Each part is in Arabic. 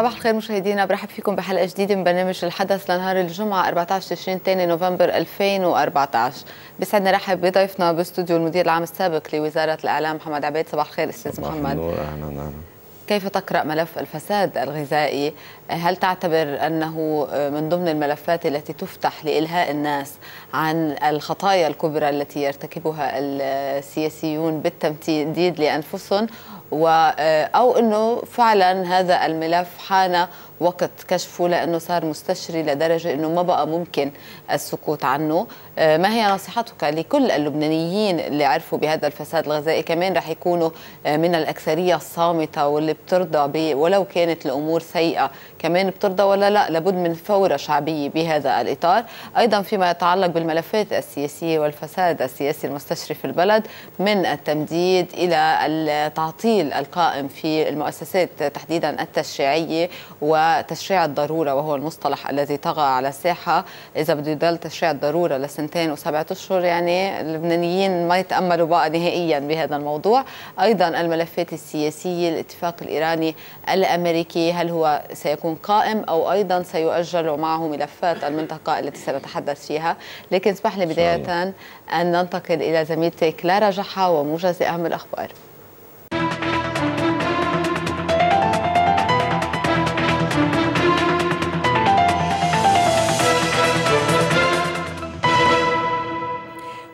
صباح الخير مشاهدينا برحب فيكم بحلقه جديده من برنامج الحدث لنهار الجمعه 14 تشرين 2 نوفمبر 2014 بسعدنا رحب بضيفنا باستوديو المدير العام السابق لوزاره الاعلام محمد عبيد صباح الخير استاذ محمد نور اهلا نعم كيف تقرا ملف الفساد الغذائي هل تعتبر انه من ضمن الملفات التي تفتح لالهاء الناس عن الخطايا الكبرى التي يرتكبها السياسيون بالتمديد لانفسهم آه، او انه فعلا هذا الملف حان وقت كشفه لأنه صار مستشري لدرجة أنه ما بقى ممكن السكوت عنه آه، ما هي نصيحتك لكل اللبنانيين اللي عرفوا بهذا الفساد الغذائي كمان رح يكونوا آه، من الأكثرية الصامتة واللي بترضى ولو كانت الأمور سيئة كمان بترضى ولا لا لابد من فورة شعبية بهذا الإطار أيضا فيما يتعلق بالملفات السياسية والفساد السياسي المستشري في البلد من التمديد إلى التعطيل القائم في المؤسسات تحديدا التشريعية و تشريع الضرورة وهو المصطلح الذي طغى على الساحة إذا بده يضل تشريع الضرورة لسنتين وسبعة أشهر يعني اللبنانيين ما يتأملوا بقى نهائيا بهذا الموضوع أيضا الملفات السياسية الاتفاق الإيراني الأمريكي هل هو سيكون قائم أو أيضا سيؤجل معه ملفات المنطقة التي سنتحدث فيها لكن اسمح لي بداية أن ننتقل إلى زميلتي كلارا جحا وموجز أهم الأخبار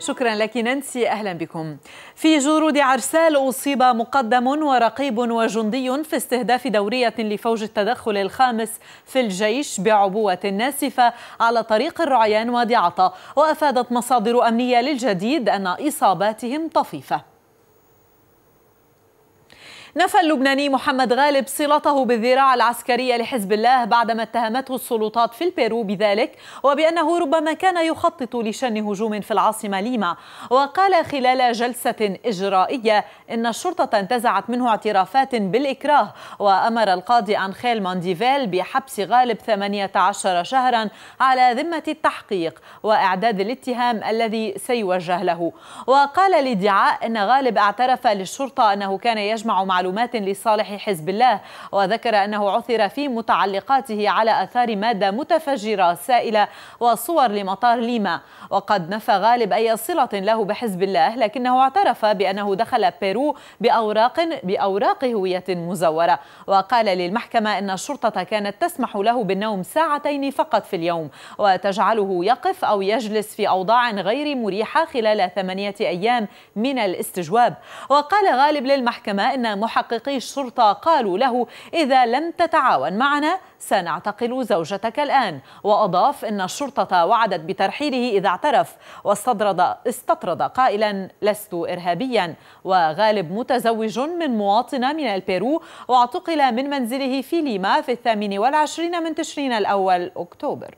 شكرا لك نانسي أهلا بكم في جرود عرسال أصيب مقدم ورقيب وجندي في استهداف دورية لفوج التدخل الخامس في الجيش بعبوة ناسفة على طريق الرعيان وادي عطا وأفادت مصادر أمنية للجديد أن إصاباتهم طفيفة نفى اللبناني محمد غالب صلته بالذراع العسكرية لحزب الله بعدما اتهمته السلطات في البيرو بذلك وبأنه ربما كان يخطط لشن هجوم في العاصمة ليما وقال خلال جلسة إجرائية إن الشرطة انتزعت منه اعترافات بالإكراه وأمر القاضي أنخيل مانديفيل بحبس غالب 18 شهرا على ذمة التحقيق وإعداد الاتهام الذي سيوجه له وقال الادعاء أن غالب اعترف للشرطة أنه كان يجمع معلومات معلومات لصالح حزب الله وذكر أنه عثر في متعلقاته على أثار مادة متفجرة سائلة وصور لمطار ليما وقد نفى غالب أي صلة له بحزب الله لكنه اعترف بأنه دخل بيرو بأوراق بأوراق هوية مزورة وقال للمحكمة أن الشرطة كانت تسمح له بالنوم ساعتين فقط في اليوم وتجعله يقف أو يجلس في أوضاع غير مريحة خلال ثمانية أيام من الاستجواب وقال غالب للمحكمة أن محا... محققي الشرطة قالوا له إذا لم تتعاون معنا سنعتقل زوجتك الآن وأضاف أن الشرطة وعدت بترحيله إذا اعترف واستطرد استطرد قائلا لست إرهابيا وغالب متزوج من مواطنة من البيرو واعتقل من منزله في ليما في الثامن والعشرين من تشرين الأول أكتوبر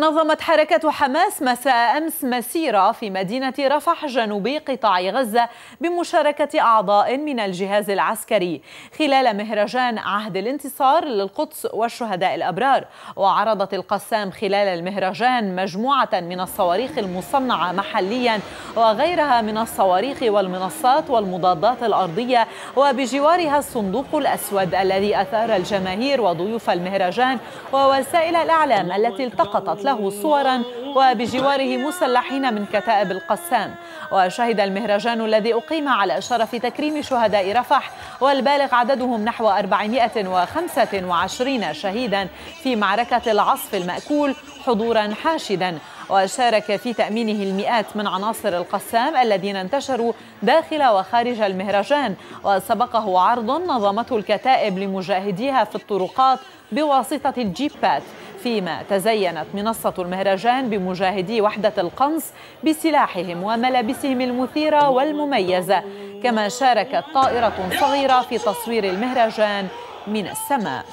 نظمت حركة حماس مساء أمس مسيرة في مدينة رفح جنوبي قطاع غزة بمشاركة أعضاء من الجهاز العسكري خلال مهرجان عهد الانتصار للقدس والشهداء الأبرار وعرضت القسام خلال المهرجان مجموعة من الصواريخ المصنعة محليا وغيرها من الصواريخ والمنصات والمضادات الأرضية وبجوارها الصندوق الأسود الذي أثار الجماهير وضيوف المهرجان ووسائل الإعلام التي التقطت له صورا وبجواره مسلحين من كتائب القسام وشهد المهرجان الذي أقيم على شرف تكريم شهداء رفح والبالغ عددهم نحو 425 شهيدا في معركة العصف المأكول حضورا حاشدا وشارك في تأمينه المئات من عناصر القسام الذين انتشروا داخل وخارج المهرجان وسبقه عرض نظمته الكتائب لمجاهديها في الطرقات بواسطة الجيبات فيما تزينت منصة المهرجان بمجاهدي وحدة القنص بسلاحهم وملابسهم المثيرة والمميزة كما شاركت طائرة صغيرة في تصوير المهرجان من السماء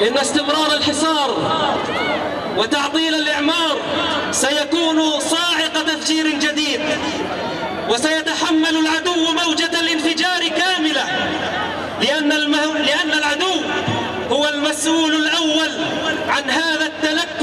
إن استمرار الحصار وتعطيل الإعمار سيكون صاعق تفجير جديد وسيتحمل العدو موجة الانفجار كاملة لأن, لأن العدو هو المسؤول الأول عن هذا التلقي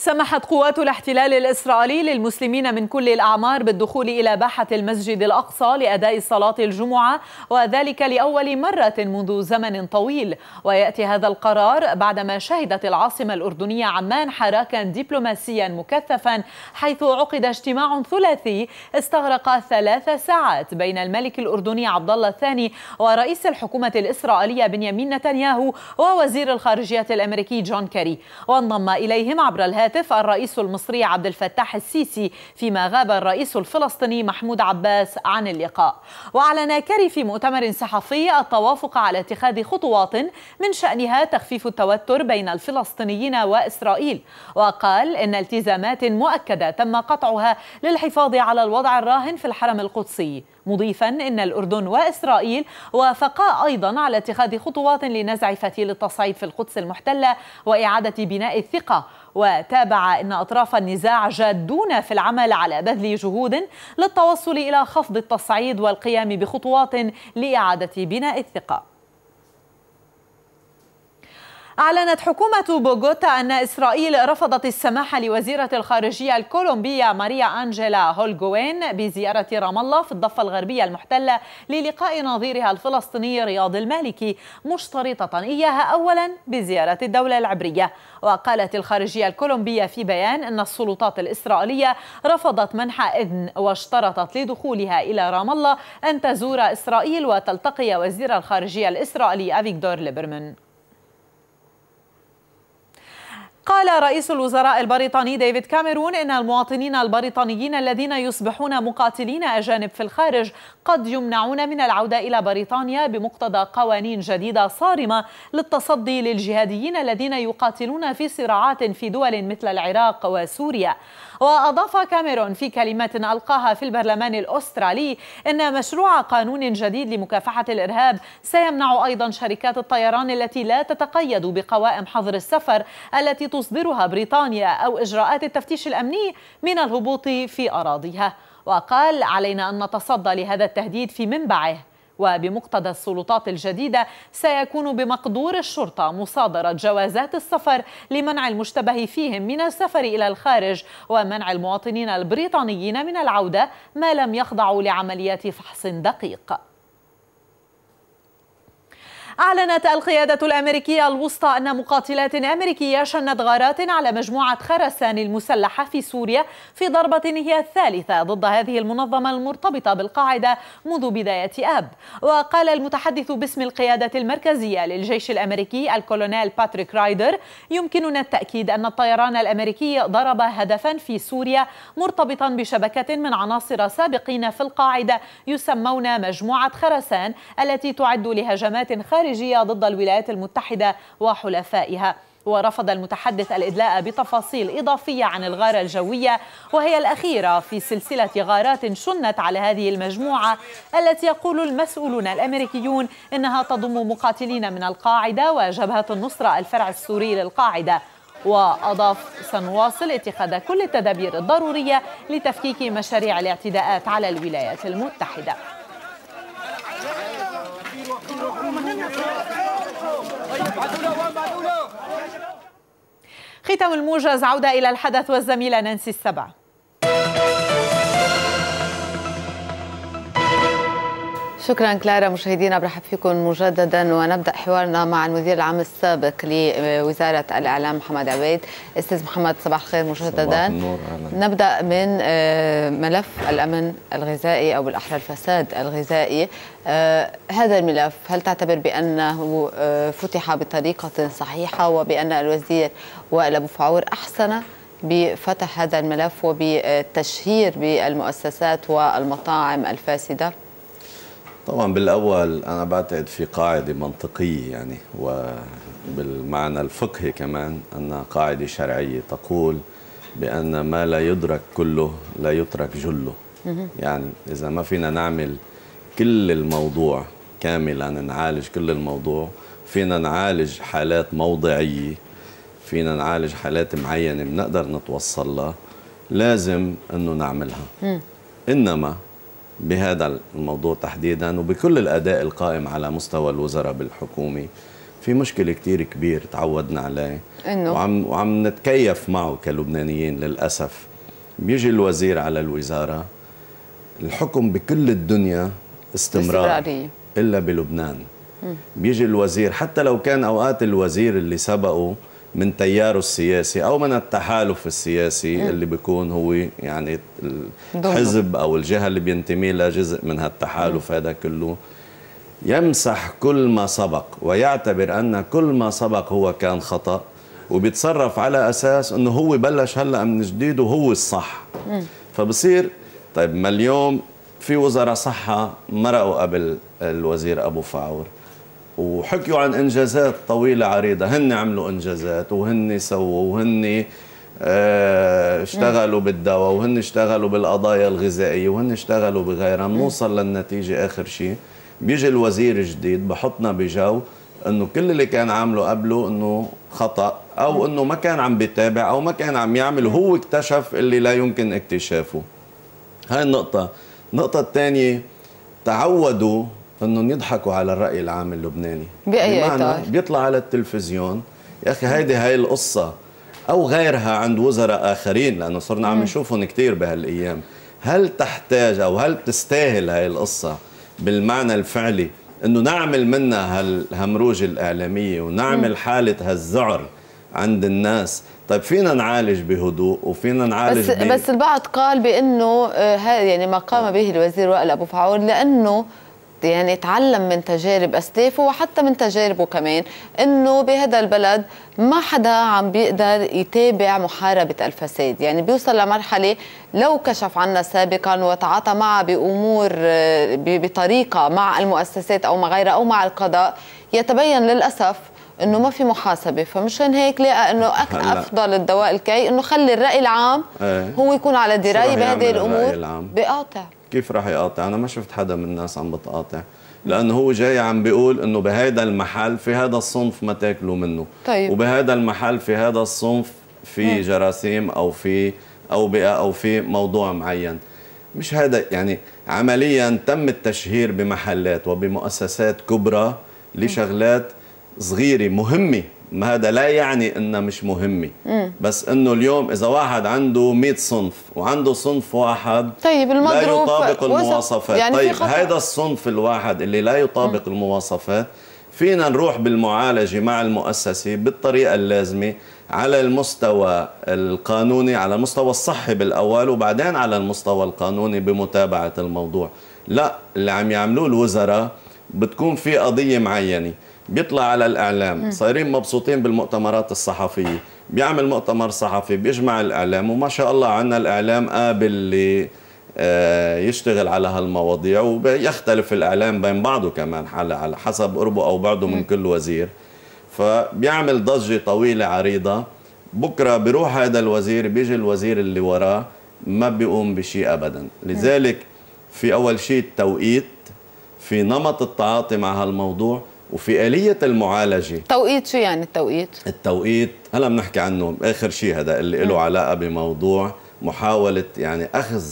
سمحت قوات الاحتلال الإسرائيلي للمسلمين من كل الأعمار بالدخول إلى باحة المسجد الأقصى لأداء صلاة الجمعة وذلك لأول مرة منذ زمن طويل ويأتي هذا القرار بعدما شهدت العاصمة الأردنية عمان حراكا دبلوماسيا مكثفا حيث عقد اجتماع ثلاثي استغرق ثلاث ساعات بين الملك الأردني عبد الله الثاني ورئيس الحكومة الإسرائيلية بنيامين نتنياهو ووزير الخارجية الأمريكي جون كيري وانضم إليهم عبر الهاتف الهاتف الرئيس المصري عبد الفتاح السيسي فيما غاب الرئيس الفلسطيني محمود عباس عن اللقاء وأعلن كاري في مؤتمر صحفي التوافق على اتخاذ خطوات من شأنها تخفيف التوتر بين الفلسطينيين وإسرائيل وقال إن التزامات مؤكدة تم قطعها للحفاظ على الوضع الراهن في الحرم القدسي مضيفا ان الاردن واسرائيل وافقا ايضا على اتخاذ خطوات لنزع فتيل التصعيد في القدس المحتله واعاده بناء الثقه وتابع أن أطراف النزاع جادون في العمل على بذل جهود للتوصل إلى خفض التصعيد والقيام بخطوات لإعادة بناء الثقة أعلنت حكومة بوغوتا أن إسرائيل رفضت السماح لوزيرة الخارجية الكولومبية ماريا أنجيلا هولغوين بزيارة رام الله في الضفة الغربية المحتلة للقاء نظيرها الفلسطيني رياض المالكي مشترطة إياها أولا بزيارة الدولة العبرية وقالت الخارجية الكولومبية في بيان أن السلطات الإسرائيلية رفضت منح إذن واشترطت لدخولها إلى رام الله أن تزور إسرائيل وتلتقي وزير الخارجية الإسرائيلي أفيغدور ليبرمان قال رئيس الوزراء البريطاني ديفيد كاميرون إن المواطنين البريطانيين الذين يصبحون مقاتلين أجانب في الخارج قد يمنعون من العودة إلى بريطانيا بمقتضى قوانين جديدة صارمة للتصدي للجهاديين الذين يقاتلون في صراعات في دول مثل العراق وسوريا وأضاف كاميرون في كلمات ألقاها في البرلمان الأسترالي أن مشروع قانون جديد لمكافحة الإرهاب سيمنع أيضا شركات الطيران التي لا تتقيد بقوائم حظر السفر التي تصدرها بريطانيا أو إجراءات التفتيش الأمني من الهبوط في أراضيها وقال علينا أن نتصدى لهذا التهديد في منبعه وبمقتضى السلطات الجديدة سيكون بمقدور الشرطة مصادرة جوازات السفر لمنع المشتبه فيهم من السفر إلى الخارج ومنع المواطنين البريطانيين من العودة ما لم يخضعوا لعمليات فحص دقيق أعلنت القيادة الأمريكية الوسطى أن مقاتلات أمريكية شنت غارات على مجموعة خرسان المسلحة في سوريا في ضربة هي الثالثة ضد هذه المنظمة المرتبطة بالقاعدة منذ بداية آب وقال المتحدث باسم القيادة المركزية للجيش الأمريكي الكولونيل باتريك رايدر يمكننا التأكيد أن الطيران الأمريكي ضرب هدفا في سوريا مرتبطا بشبكة من عناصر سابقين في القاعدة يسمون مجموعة خرسان التي تعد لهجمات خارجية الخارجية ضد الولايات المتحدة وحلفائها ورفض المتحدث الإدلاء بتفاصيل إضافية عن الغارة الجوية وهي الأخيرة في سلسلة غارات شنت على هذه المجموعة التي يقول المسؤولون الأمريكيون إنها تضم مقاتلين من القاعدة وجبهة النصرة الفرع السوري للقاعدة وأضاف سنواصل اتخاذ كل التدابير الضرورية لتفكيك مشاريع الاعتداءات على الولايات المتحدة ختام الموجز عودة إلى الحدث والزميلة نانسي السبع شكرا كلارا مشاهدينا برحب فيكم مجددا ونبدا حوارنا مع المدير العام السابق لوزاره الاعلام محمد عبيد استاذ محمد صباح الخير مجددا نبدا من آه، ملف الامن الغذائي او بالاحرى الفساد الغذائي آه، هذا الملف هل تعتبر بانه آه، فتح بطريقه صحيحه وبان الوزير وائل أبو فعور أحسن بفتح هذا الملف وبالتشهير بالمؤسسات والمطاعم الفاسدة؟ طبعا بالأول أنا بعتقد في قاعدة منطقية يعني وبالمعنى الفقهي كمان أن قاعدة شرعية تقول بأن ما لا يدرك كله لا يترك جله يعني إذا ما فينا نعمل كل الموضوع كاملا نعالج كل الموضوع فينا نعالج حالات موضعية فينا نعالج حالات معينه بنقدر نتوصل لها لازم انه نعملها م. انما بهذا الموضوع تحديدا وبكل الاداء القائم على مستوى الوزراء بالحكومه في مشكله كثير كبير تعودنا عليه انه وعم وعم نتكيف معه كلبنانيين للاسف بيجي الوزير على الوزاره الحكم بكل الدنيا استمرار استمرارية. الا بلبنان م. بيجي الوزير حتى لو كان اوقات الوزير اللي سبقه من تياره السياسي او من التحالف السياسي م. اللي بيكون هو يعني الحزب او الجهه اللي بينتمي لها جزء من هالتحالف هذا كله يمسح كل ما سبق ويعتبر ان كل ما سبق هو كان خطا وبيتصرف على اساس انه هو بلش هلا من جديد وهو الصح م. فبصير طيب ما اليوم في وزراء صحه مرقوا قبل الوزير ابو فاور وحكيوا عن انجازات طويله عريضه هن عملوا انجازات وهن سووا وهن آه، اشتغلوا بالدواء وهن اشتغلوا بالقضايا الغذائيه وهن اشتغلوا بغيرها بنوصل للنتيجه اخر شيء بيجي الوزير جديد بحطنا بجو انه كل اللي كان عامله قبله انه خطا او انه ما كان عم بيتابع او ما كان عم يعمل هو اكتشف اللي لا يمكن اكتشافه هاي النقطه النقطه الثانيه تعودوا انهم يضحكوا على الراي العام اللبناني باي اطار بيطلع على التلفزيون يا اخي هيدي هاي القصه او غيرها عند وزراء اخرين لانه صرنا عم نشوفهم كثير بهالايام هل تحتاج او هل تستاهل هاي القصه بالمعنى الفعلي انه نعمل منها هالهمروج الاعلاميه ونعمل حاله هالذعر عند الناس طيب فينا نعالج بهدوء وفينا نعالج بس, بي... بس البعض قال بانه آه، يعني ما قام به الوزير وائل ابو فعول لانه يعني تعلم من تجارب أسلافه وحتى من تجاربه كمان أنه بهذا البلد ما حدا عم بيقدر يتابع محاربة الفساد يعني بيوصل لمرحلة لو كشف عنا سابقا وتعاطى معها بأمور بطريقة مع المؤسسات أو مع غيرها أو مع القضاء يتبين للأسف انه ما في محاسبه فمشان هيك لقى انه افضل الدواء الكي انه خلي الراي العام إيه. هو يكون على درايه بهذه الامور بقاطع كيف راح يقاطع انا ما شفت حدا من الناس عم بتقاطع لانه هو جاي عم بيقول انه بهيدا المحل في هذا الصنف ما تاكلوا منه طيب. وبهذا المحل في هذا الصنف في جراثيم او في اوبئه او في موضوع معين مش هذا يعني عمليا تم التشهير بمحلات وبمؤسسات كبرى لشغلات صغيره مهمه ما هذا لا يعني انها مش مهمه بس انه اليوم اذا واحد عنده 100 صنف وعنده صنف واحد طيب لا يطابق المواصفات يعني طيب هذا الصنف الواحد اللي لا يطابق مم. المواصفات فينا نروح بالمعالجه مع المؤسسه بالطريقه اللازمه على المستوى القانوني على المستوى الصحي بالاول وبعدين على المستوى القانوني بمتابعه الموضوع لا اللي عم يعملوه الوزراء بتكون في قضيه معينه بيطلع على الاعلام صايرين مبسوطين بالمؤتمرات الصحفيه بيعمل مؤتمر صحفي بيجمع الاعلام وما شاء الله عنا الاعلام قابل اللي آه، يشتغل على هالمواضيع ويختلف الاعلام بين بعضه كمان على حسب قربه او بعده من كل وزير فبيعمل ضجه طويله عريضه بكره بيروح هذا الوزير بيجي الوزير اللي وراه ما بيقوم بشيء ابدا لذلك في اول شيء التوقيت في نمط التعاطي مع هالموضوع وفي آلية المعالجة توقيت شو يعني التوقيت؟ التوقيت هلا بنحكي عنه آخر شيء هذا اللي له علاقة بموضوع محاولة يعني أخذ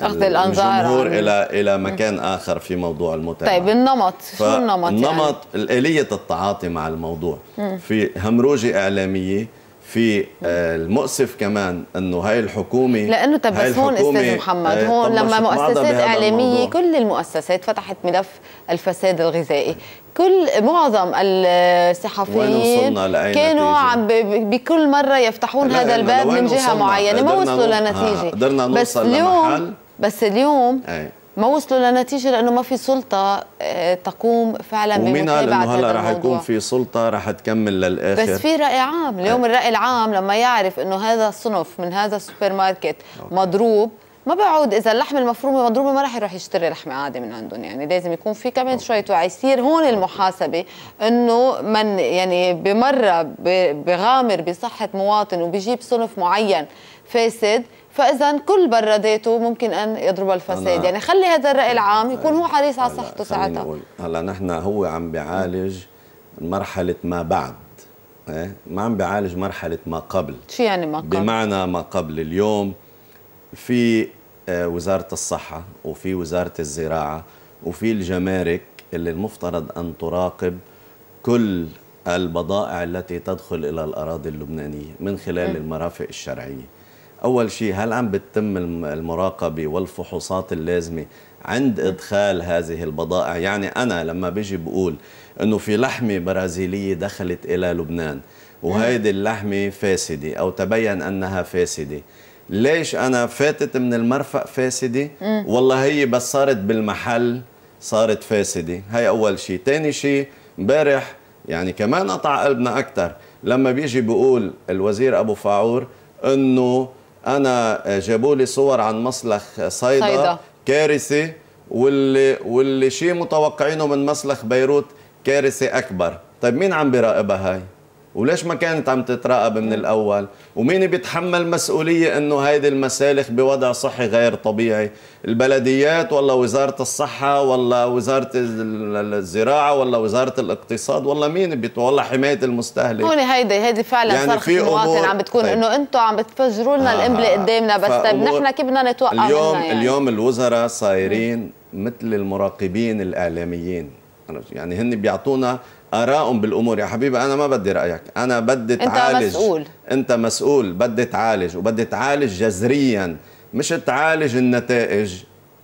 اخذ الانظار الجمهور الى الى مكان م. اخر في موضوع المتابعه طيب النمط شو النمط النمط يعني؟ التعاطي مع الموضوع م. في همروجه اعلاميه في آه، المؤسف كمان انه هاي الحكومه لانه طب بس هون استاذ محمد آه، هون لما مؤسسات اعلاميه كل المؤسسات فتحت ملف الفساد الغذائي كل معظم الصحفيين كانوا عم بكل مره يفتحون هذا الباب من جهه معينه ما وصلوا لنتيجه آه، بس اليوم بس اليوم أي. ما وصلوا لنتيجه لانه ما في سلطه آه، تقوم فعلا ومين قال انه هلا رح يكون في سلطه رح تكمل للاخر بس في راي عام اليوم إيه. الراي العام لما يعرف انه هذا الصنف من هذا السوبر ماركت مضروب ما بعود اذا اللحمه المفرومه مضروبه ما راح يروح يشتري لحمه عادي من عندهم يعني لازم يكون في كمان شويه وعي يصير هون المحاسبه انه من يعني بمره بغامر بصحه مواطن وبيجيب صنف معين فاسد فاذا كل براداته ممكن ان يضرب الفساد يعني خلي هذا الراي العام يكون هو حريص على صحته ساعتها هلا نحن هو عم بيعالج مرحله ما بعد ايه ما عم بيعالج مرحله ما قبل شو يعني ما قبل بمعنى ما قبل اليوم في آه، وزاره الصحه وفي وزاره الزراعه وفي الجمارك اللي المفترض ان تراقب كل البضائع التي تدخل الى الاراضي اللبنانيه من خلال المرافق الشرعيه أول شيء هل عم بتتم المراقبة والفحوصات اللازمة عند إدخال هذه البضائع يعني أنا لما بيجي بقول أنه في لحمة برازيلية دخلت إلى لبنان وهيدي اللحمة فاسدة أو تبين أنها فاسدة ليش أنا فاتت من المرفق فاسدة والله هي بس صارت بالمحل صارت فاسدة هي أول شيء ثاني شيء امبارح يعني كمان قطع قلبنا أكثر لما بيجي بيقول الوزير أبو فاعور أنه انا جابوا لي صور عن مسلخ صيدا, كارثه واللي واللي شيء متوقعينه من مسلخ بيروت كارثه اكبر طيب مين عم بيراقبها هاي وليش ما كانت عم تتراقب من نعم. الاول ومين بيتحمل مسؤوليه انه هيدي المسالخ بوضع صحي غير طبيعي البلديات ولا وزاره الصحه ولا وزاره الزراعه ولا وزاره الاقتصاد ولا مين بيتولى حمايه المستهلك هون هيدي هيدي فعلا يعني صرخه المواطن عم بتكون طيب. انه انتم عم بتفجروا لنا آه، القنبله قدامنا بس طيب نحن كيف بدنا نتوقع اليوم يعني. اليوم الوزراء صايرين نعم. مثل المراقبين الاعلاميين يعني هن بيعطونا ارائهم بالامور يا حبيبي انا ما بدي رايك انا بدي تعالج انت مسؤول انت مسؤول بدي تعالج وبدي تعالج جذريا مش تعالج النتائج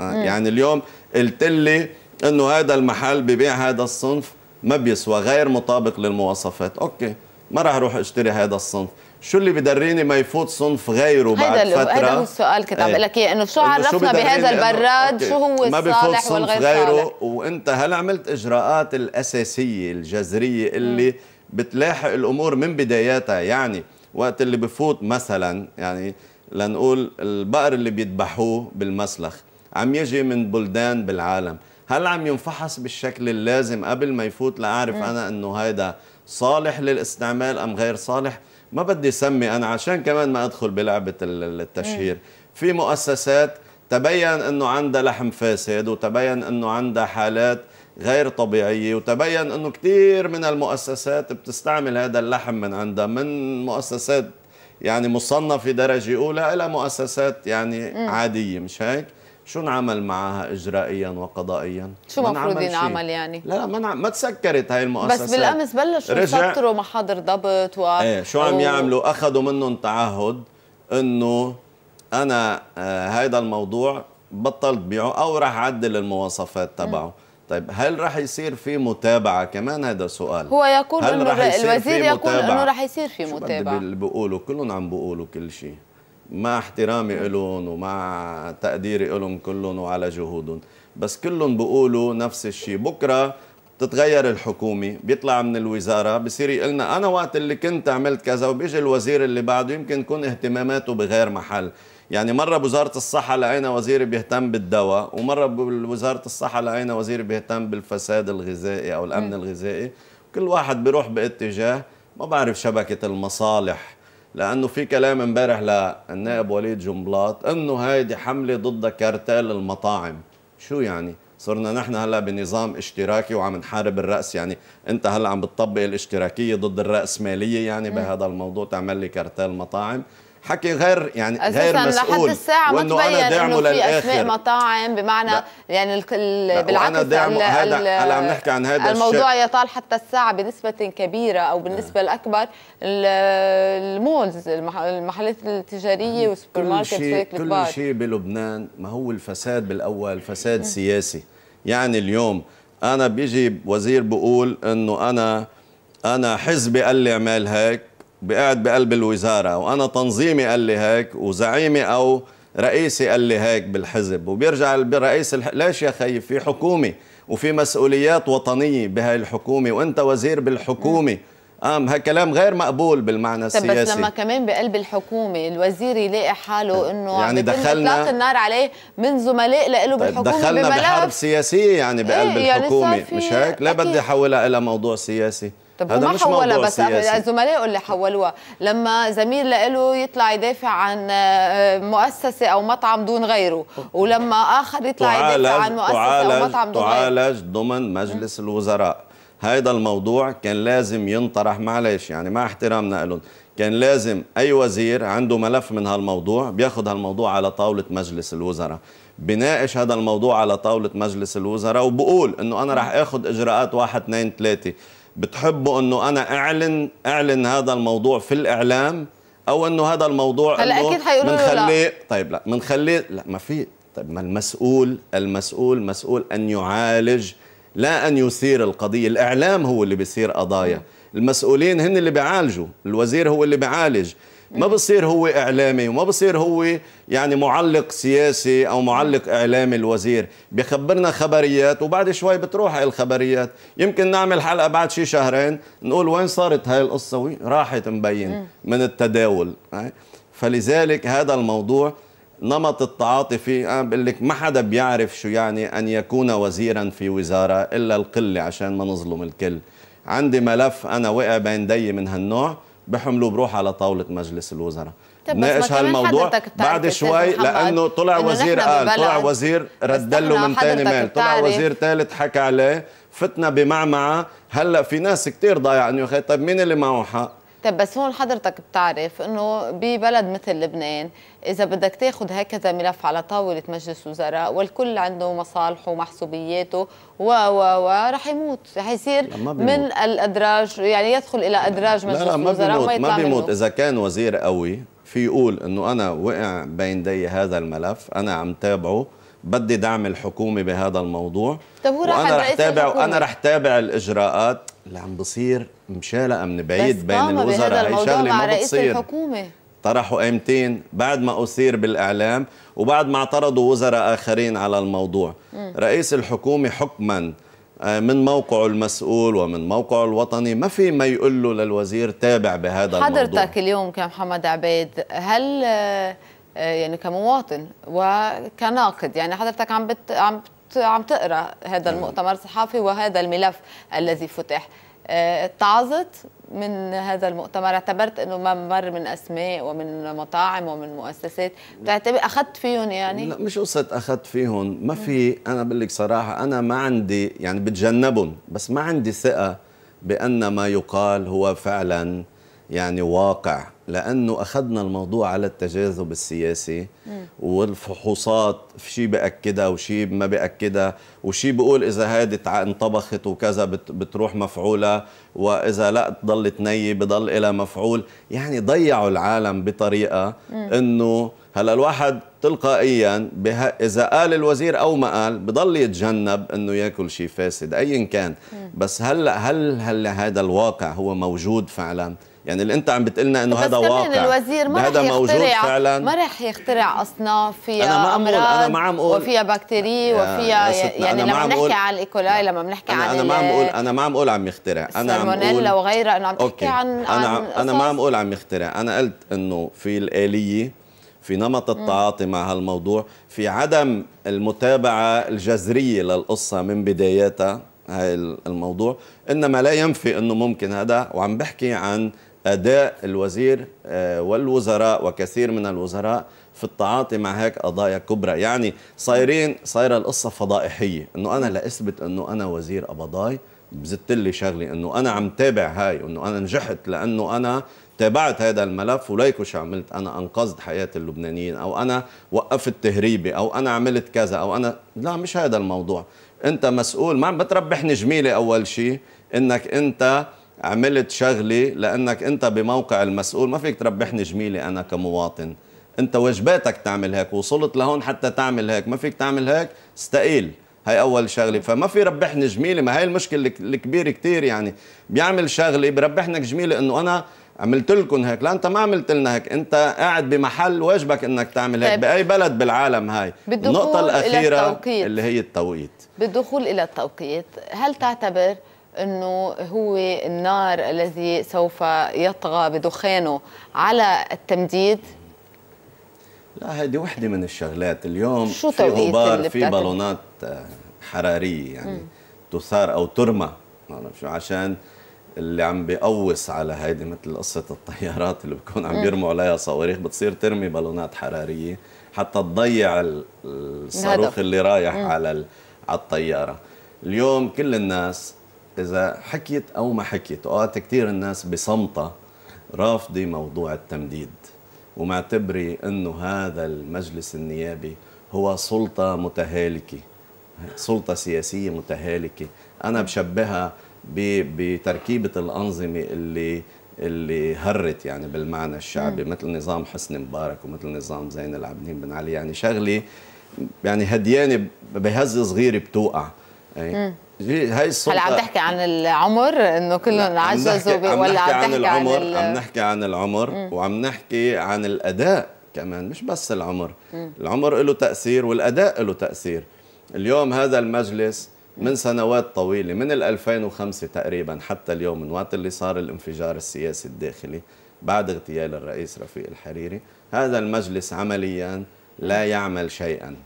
آه، مم. يعني اليوم قلت لي انه هذا المحل ببيع هذا الصنف ما بيسوى غير مطابق للمواصفات اوكي ما راح اروح اشتري هذا الصنف شو اللي بدريني ما يفوت صنف غيره بعد فتره هذا هو السؤال كنت عم بقول لك اياه انه شو عرفنا بهذا البراد شو هو الصالح ما بفوت صنف والغير غيره صالح. وانت هل عملت اجراءات الاساسيه الجذريه اللي م. بتلاحق الامور من بداياتها يعني وقت اللي بفوت مثلا يعني لنقول البقر اللي بيذبحوه بالمسلخ عم يجي من بلدان بالعالم هل عم ينفحص بالشكل اللازم قبل ما يفوت لاعرف م. انا انه هيدا صالح للاستعمال ام غير صالح ما بدي سمي انا عشان كمان ما ادخل بلعبه التشهير في مؤسسات تبين انه عندها لحم فاسد وتبين انه عندها حالات غير طبيعيه وتبين انه كثير من المؤسسات بتستعمل هذا اللحم من عندها من مؤسسات يعني مصنفه درجه اولى الى مؤسسات يعني عاديه مش هيك؟ شو نعمل معها اجرائيا وقضائيا شو المفروض ينعمل يعني لا لا ما ما تسكرت هاي المؤسسات بس بالامس بلشوا يسكروا محاضر ضبط و ايه شو عم يعملوا اخذوا منهم تعهد انه انا هذا آه الموضوع بطلت بيعه او راح اعدل المواصفات تبعه طيب هل راح يصير في متابعه كمان هذا سؤال هو يقول انه الوزير يقول انه راح يصير في متابعه اللي بيقولوا كلهم عم بيقولوا كل شيء مع احترامي لهم ومع تقديري لهم كلهم وعلى جهودهم بس كلهم بيقولوا نفس الشيء بكره بتتغير الحكومه بيطلع من الوزاره بصير يقلنا انا وقت اللي كنت عملت كذا وبيجي الوزير اللي بعده يمكن يكون اهتماماته بغير محل يعني مره بوزاره الصحه لقينا وزير بيهتم بالدواء ومره بوزاره الصحه لقينا وزير بيهتم بالفساد الغذائي او الامن الغذائي كل واحد بيروح باتجاه ما بعرف شبكه المصالح لانه في كلام امبارح للنائب وليد جنبلاط انه هيدي حمله ضد كارتال المطاعم شو يعني صرنا نحن هلا بنظام اشتراكي وعم نحارب الراس يعني انت هلا عم بتطبق الاشتراكيه ضد الراسماليه يعني بهذا الموضوع تعمل لي كارتال مطاعم حكي غير يعني غير مسؤول لحد الساعه ما انا أنه للاخر اسماء مطاعم بمعنى لا. يعني ال... لا. بالعكس هذا هلا عم نحكي عن هذا الموضوع الشيء. يطال حتى الساعه بنسبه كبيره او بالنسبه آه. الاكبر المولز المحلات التجاريه نعم. والسوبر ماركت بشكل كل شيء بلبنان ما هو الفساد بالاول فساد سياسي يعني اليوم انا بيجي وزير بقول انه انا انا حزبي قال لي اعمل هيك بقعد بقلب الوزارة وأنا تنظيمي قال لي هيك وزعيمي أو رئيسي قال لي هيك بالحزب وبيرجع الرئيس الح... ليش يا خي في حكومة وفي مسؤوليات وطنية بهاي الحكومة وأنت وزير بالحكومة ام هالكلام غير مقبول بالمعنى طيب، السياسي بس لما كمان بقلب الحكومه الوزير يلاقي حاله طيب. انه يعني دخلنا اطلاق النار عليه من زملاء له طيب، بالحكومه دخلنا بملف بحرب سياسيه يعني بقلب إيه الحكومه يعني مش هيك لا بدي احولها الى موضوع سياسي طب هذا مش حولها بس زملائه اللي حولوها لما زميل لإله يطلع يدافع عن آه، مؤسسه او مطعم دون غيره ولما اخر يطلع يدافع عن مؤسسه او مطعم دون غيره تعالج ضمن مجلس الوزراء هذا الموضوع كان لازم ينطرح معلش يعني مع احترامنا لهم كان لازم اي وزير عنده ملف من هالموضوع بياخذ هالموضوع على طاوله مجلس الوزراء بناقش هذا الموضوع على طاوله مجلس الوزراء وبقول انه انا راح اخذ اجراءات واحد اثنين ثلاثه بتحبوا انه انا اعلن اعلن هذا الموضوع في الاعلام او انه هذا الموضوع هلا اكيد حيقولوا لا. طيب لا بنخليه لا ما في طيب ما المسؤول المسؤول مسؤول ان يعالج لا ان يثير القضيه الاعلام هو اللي بيثير قضايا المسؤولين هن اللي بيعالجوا الوزير هو اللي بيعالج ما بصير هو اعلامي وما بصير هو يعني معلق سياسي او معلق اعلامي الوزير بيخبرنا خبريات وبعد شوي بتروح هاي الخبريات يمكن نعمل حلقه بعد شي شهرين نقول وين صارت هاي القصه راحت مبين من التداول فلذلك هذا الموضوع نمط التعاطي فيه انا بقول لك ما حدا بيعرف شو يعني ان يكون وزيرا في وزاره الا القله عشان ما نظلم الكل عندي ملف انا وقع بين دي من هالنوع بحملوا بروح على طاوله مجلس الوزراء طيب، ناقش هالموضوع بعد شوي لانه طلع وزير قال آه، طلع وزير ردله من تاني مال طلع وزير ثالث حكى عليه فتنا بمعمعه هلا في ناس كتير ضايع انه طيب مين اللي معه حق طيب بس هون حضرتك بتعرف انه ببلد مثل لبنان اذا بدك تاخذ هكذا ملف على طاوله مجلس وزراء والكل عنده مصالحه ومحسوبياته و و و رح يموت رح يصير من الادراج يعني يدخل الى ادراج مجلس لا لا ما الوزراء بيموت. وما يطلع ما بيموت منه. اذا كان وزير قوي في يقول انه انا وقع بين دي هذا الملف انا عم تابعه بدي دعم الحكومه بهذا الموضوع طب هو وانا رح تابع وانا رح تابع الاجراءات اللي عم بصير مشالقه من بعيد بين الوزراء هي شغله ما رئيس بتصير الحكومه طرحوا قيمتين بعد ما أثير بالإعلام وبعد ما اعترضوا وزراء آخرين على الموضوع م. رئيس الحكومة حكما آه، من موقعه المسؤول ومن موقعه الوطني ما في ما يقول له للوزير تابع بهذا حضرتك الموضوع حضرتك اليوم كمحمد عبيد هل آه، آه، يعني كمواطن وكناقد يعني حضرتك عم بت عم بت عم تقرا هذا نعم. المؤتمر الصحفي وهذا الملف الذي فتح آه، تعظت من هذا المؤتمر اعتبرت انه ما مر من اسماء ومن مطاعم ومن مؤسسات بتعتبر اخذت فيهم يعني لا مش قصه اخذت فيهم ما في انا بقول لك صراحه انا ما عندي يعني بتجنبهم بس ما عندي ثقه بان ما يقال هو فعلا يعني واقع لانه اخذنا الموضوع على التجاذب السياسي والفحوصات في شيء باكدها وشيء ما باكدها وشيء بقول اذا هذه انطبخت وكذا بتروح مفعوله واذا لا ضلت نيه بضل لها مفعول يعني ضيعوا العالم بطريقه انه هلا الواحد تلقائيا اذا قال الوزير او ما قال بضل يتجنب انه ياكل شيء فاسد ايا كان بس هلا هل هل هذا الواقع هو موجود فعلا يعني اللي انت عم بتقلنا انه هذا واقع الوزير ما هذا موجود فعلا ما رح يخترع اصناف فيها أنا ما امراض انا ما عم اقول وفيها بكتيريا وفيها يعني لما بنحكي عن الايكولاي لما بنحكي عن انا ما عم اقول انا ما عم اقول عم يخترع انا عم اقول لو انه عم تحكي عن انا انا ما عم اقول عم يخترع انا قلت انه في الاليه في نمط التعاطي مع هالموضوع في عدم المتابعة الجذرية للقصة من بداياتها هاي الموضوع إنما لا ينفي أنه ممكن هذا وعم بحكي عن أداء الوزير آه، والوزراء وكثير من الوزراء في التعاطي مع هيك قضايا كبرى يعني صايرين صايره القصه فضائحيه انه انا لاثبت انه انا وزير قبضاي بزت لي شغلي انه انا عم تابع هاي انه انا نجحت لانه انا تابعت هذا الملف وليكو شو عملت انا انقذت حياه اللبنانيين او انا وقفت تهريبي او انا عملت كذا او انا لا مش هذا الموضوع انت مسؤول ما عم بتربحني جميله اول شيء انك انت عملت شغلة لأنك أنت بموقع المسؤول ما فيك تربحني جميلة أنا كمواطن أنت واجباتك تعمل هيك وصلت لهون حتى تعمل هيك ما فيك تعمل هيك استقيل هاي أول شغلة فما في ربحني جميلة ما هاي المشكلة الكبيرة كتير يعني بيعمل شغلة بربحنك جميلة أنه أنا عملت لكم هيك لا انت ما عملت لنا هيك انت قاعد بمحل واجبك انك تعمل هيك طيب. باي بلد بالعالم هاي النقطه الاخيره اللي هي التوقيت بالدخول الى التوقيت هل تعتبر انه هو النار الذي سوف يطغى بدخانه على التمديد لا هذه وحده من الشغلات اليوم شو في غبار في بالونات آه، حراريه يعني م. تثار او ترمى ما بعرف شو عشان اللي عم بيقوص على هيدي مثل قصه الطيارات اللي بكون عم بيرموا عليها صواريخ بتصير ترمي بالونات حراريه حتى تضيع الصاروخ اللي رايح م. على على الطياره اليوم كل الناس اذا حكيت او ما حكيت اوقات كثير الناس بصمتها رافضه موضوع التمديد ومعتبري انه هذا المجلس النيابي هو سلطه متهالكه سلطه سياسيه متهالكه انا بشبهها بتركيبه الانظمه اللي اللي هرت يعني بالمعنى الشعبي مثل نظام حسني مبارك ومثل نظام زين العابدين بن علي يعني شغله يعني هديانه بهزه صغيره بتوقع يعني هاي السلطه عم تحكي عن العمر انه كلهم عجزوا ولا عم تحكي عن العمر عن عم نحكي عن العمر م. وعم نحكي عن الاداء كمان مش بس العمر م. العمر له تاثير والاداء له تاثير اليوم هذا المجلس من سنوات طويلة من 2005 تقريبا حتى اليوم من وقت اللي صار الانفجار السياسي الداخلي بعد اغتيال الرئيس رفيق الحريري هذا المجلس عمليا لا يعمل شيئا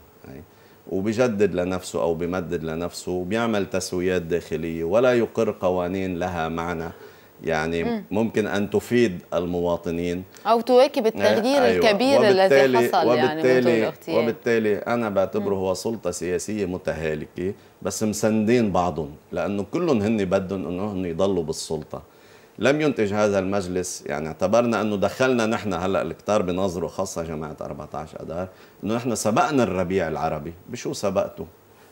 وبجدد لنفسه أو بمدد لنفسه وبيعمل تسويات داخلية ولا يقر قوانين لها معنى يعني مم. ممكن أن تفيد المواطنين أو تواكب آه، التغيير أيوة. الكبير الذي حصل يعني وبالتالي يعني وبالتالي أنا بعتبره هو سلطة سياسية متهالكة بس مساندين بعضهم لأنه كلهم هن بدهم أنه يضلوا بالسلطة لم ينتج هذا المجلس يعني اعتبرنا انه دخلنا نحن هلا الكتار بنظره خاصه جماعه 14 اذار انه نحن سبقنا الربيع العربي بشو سبقته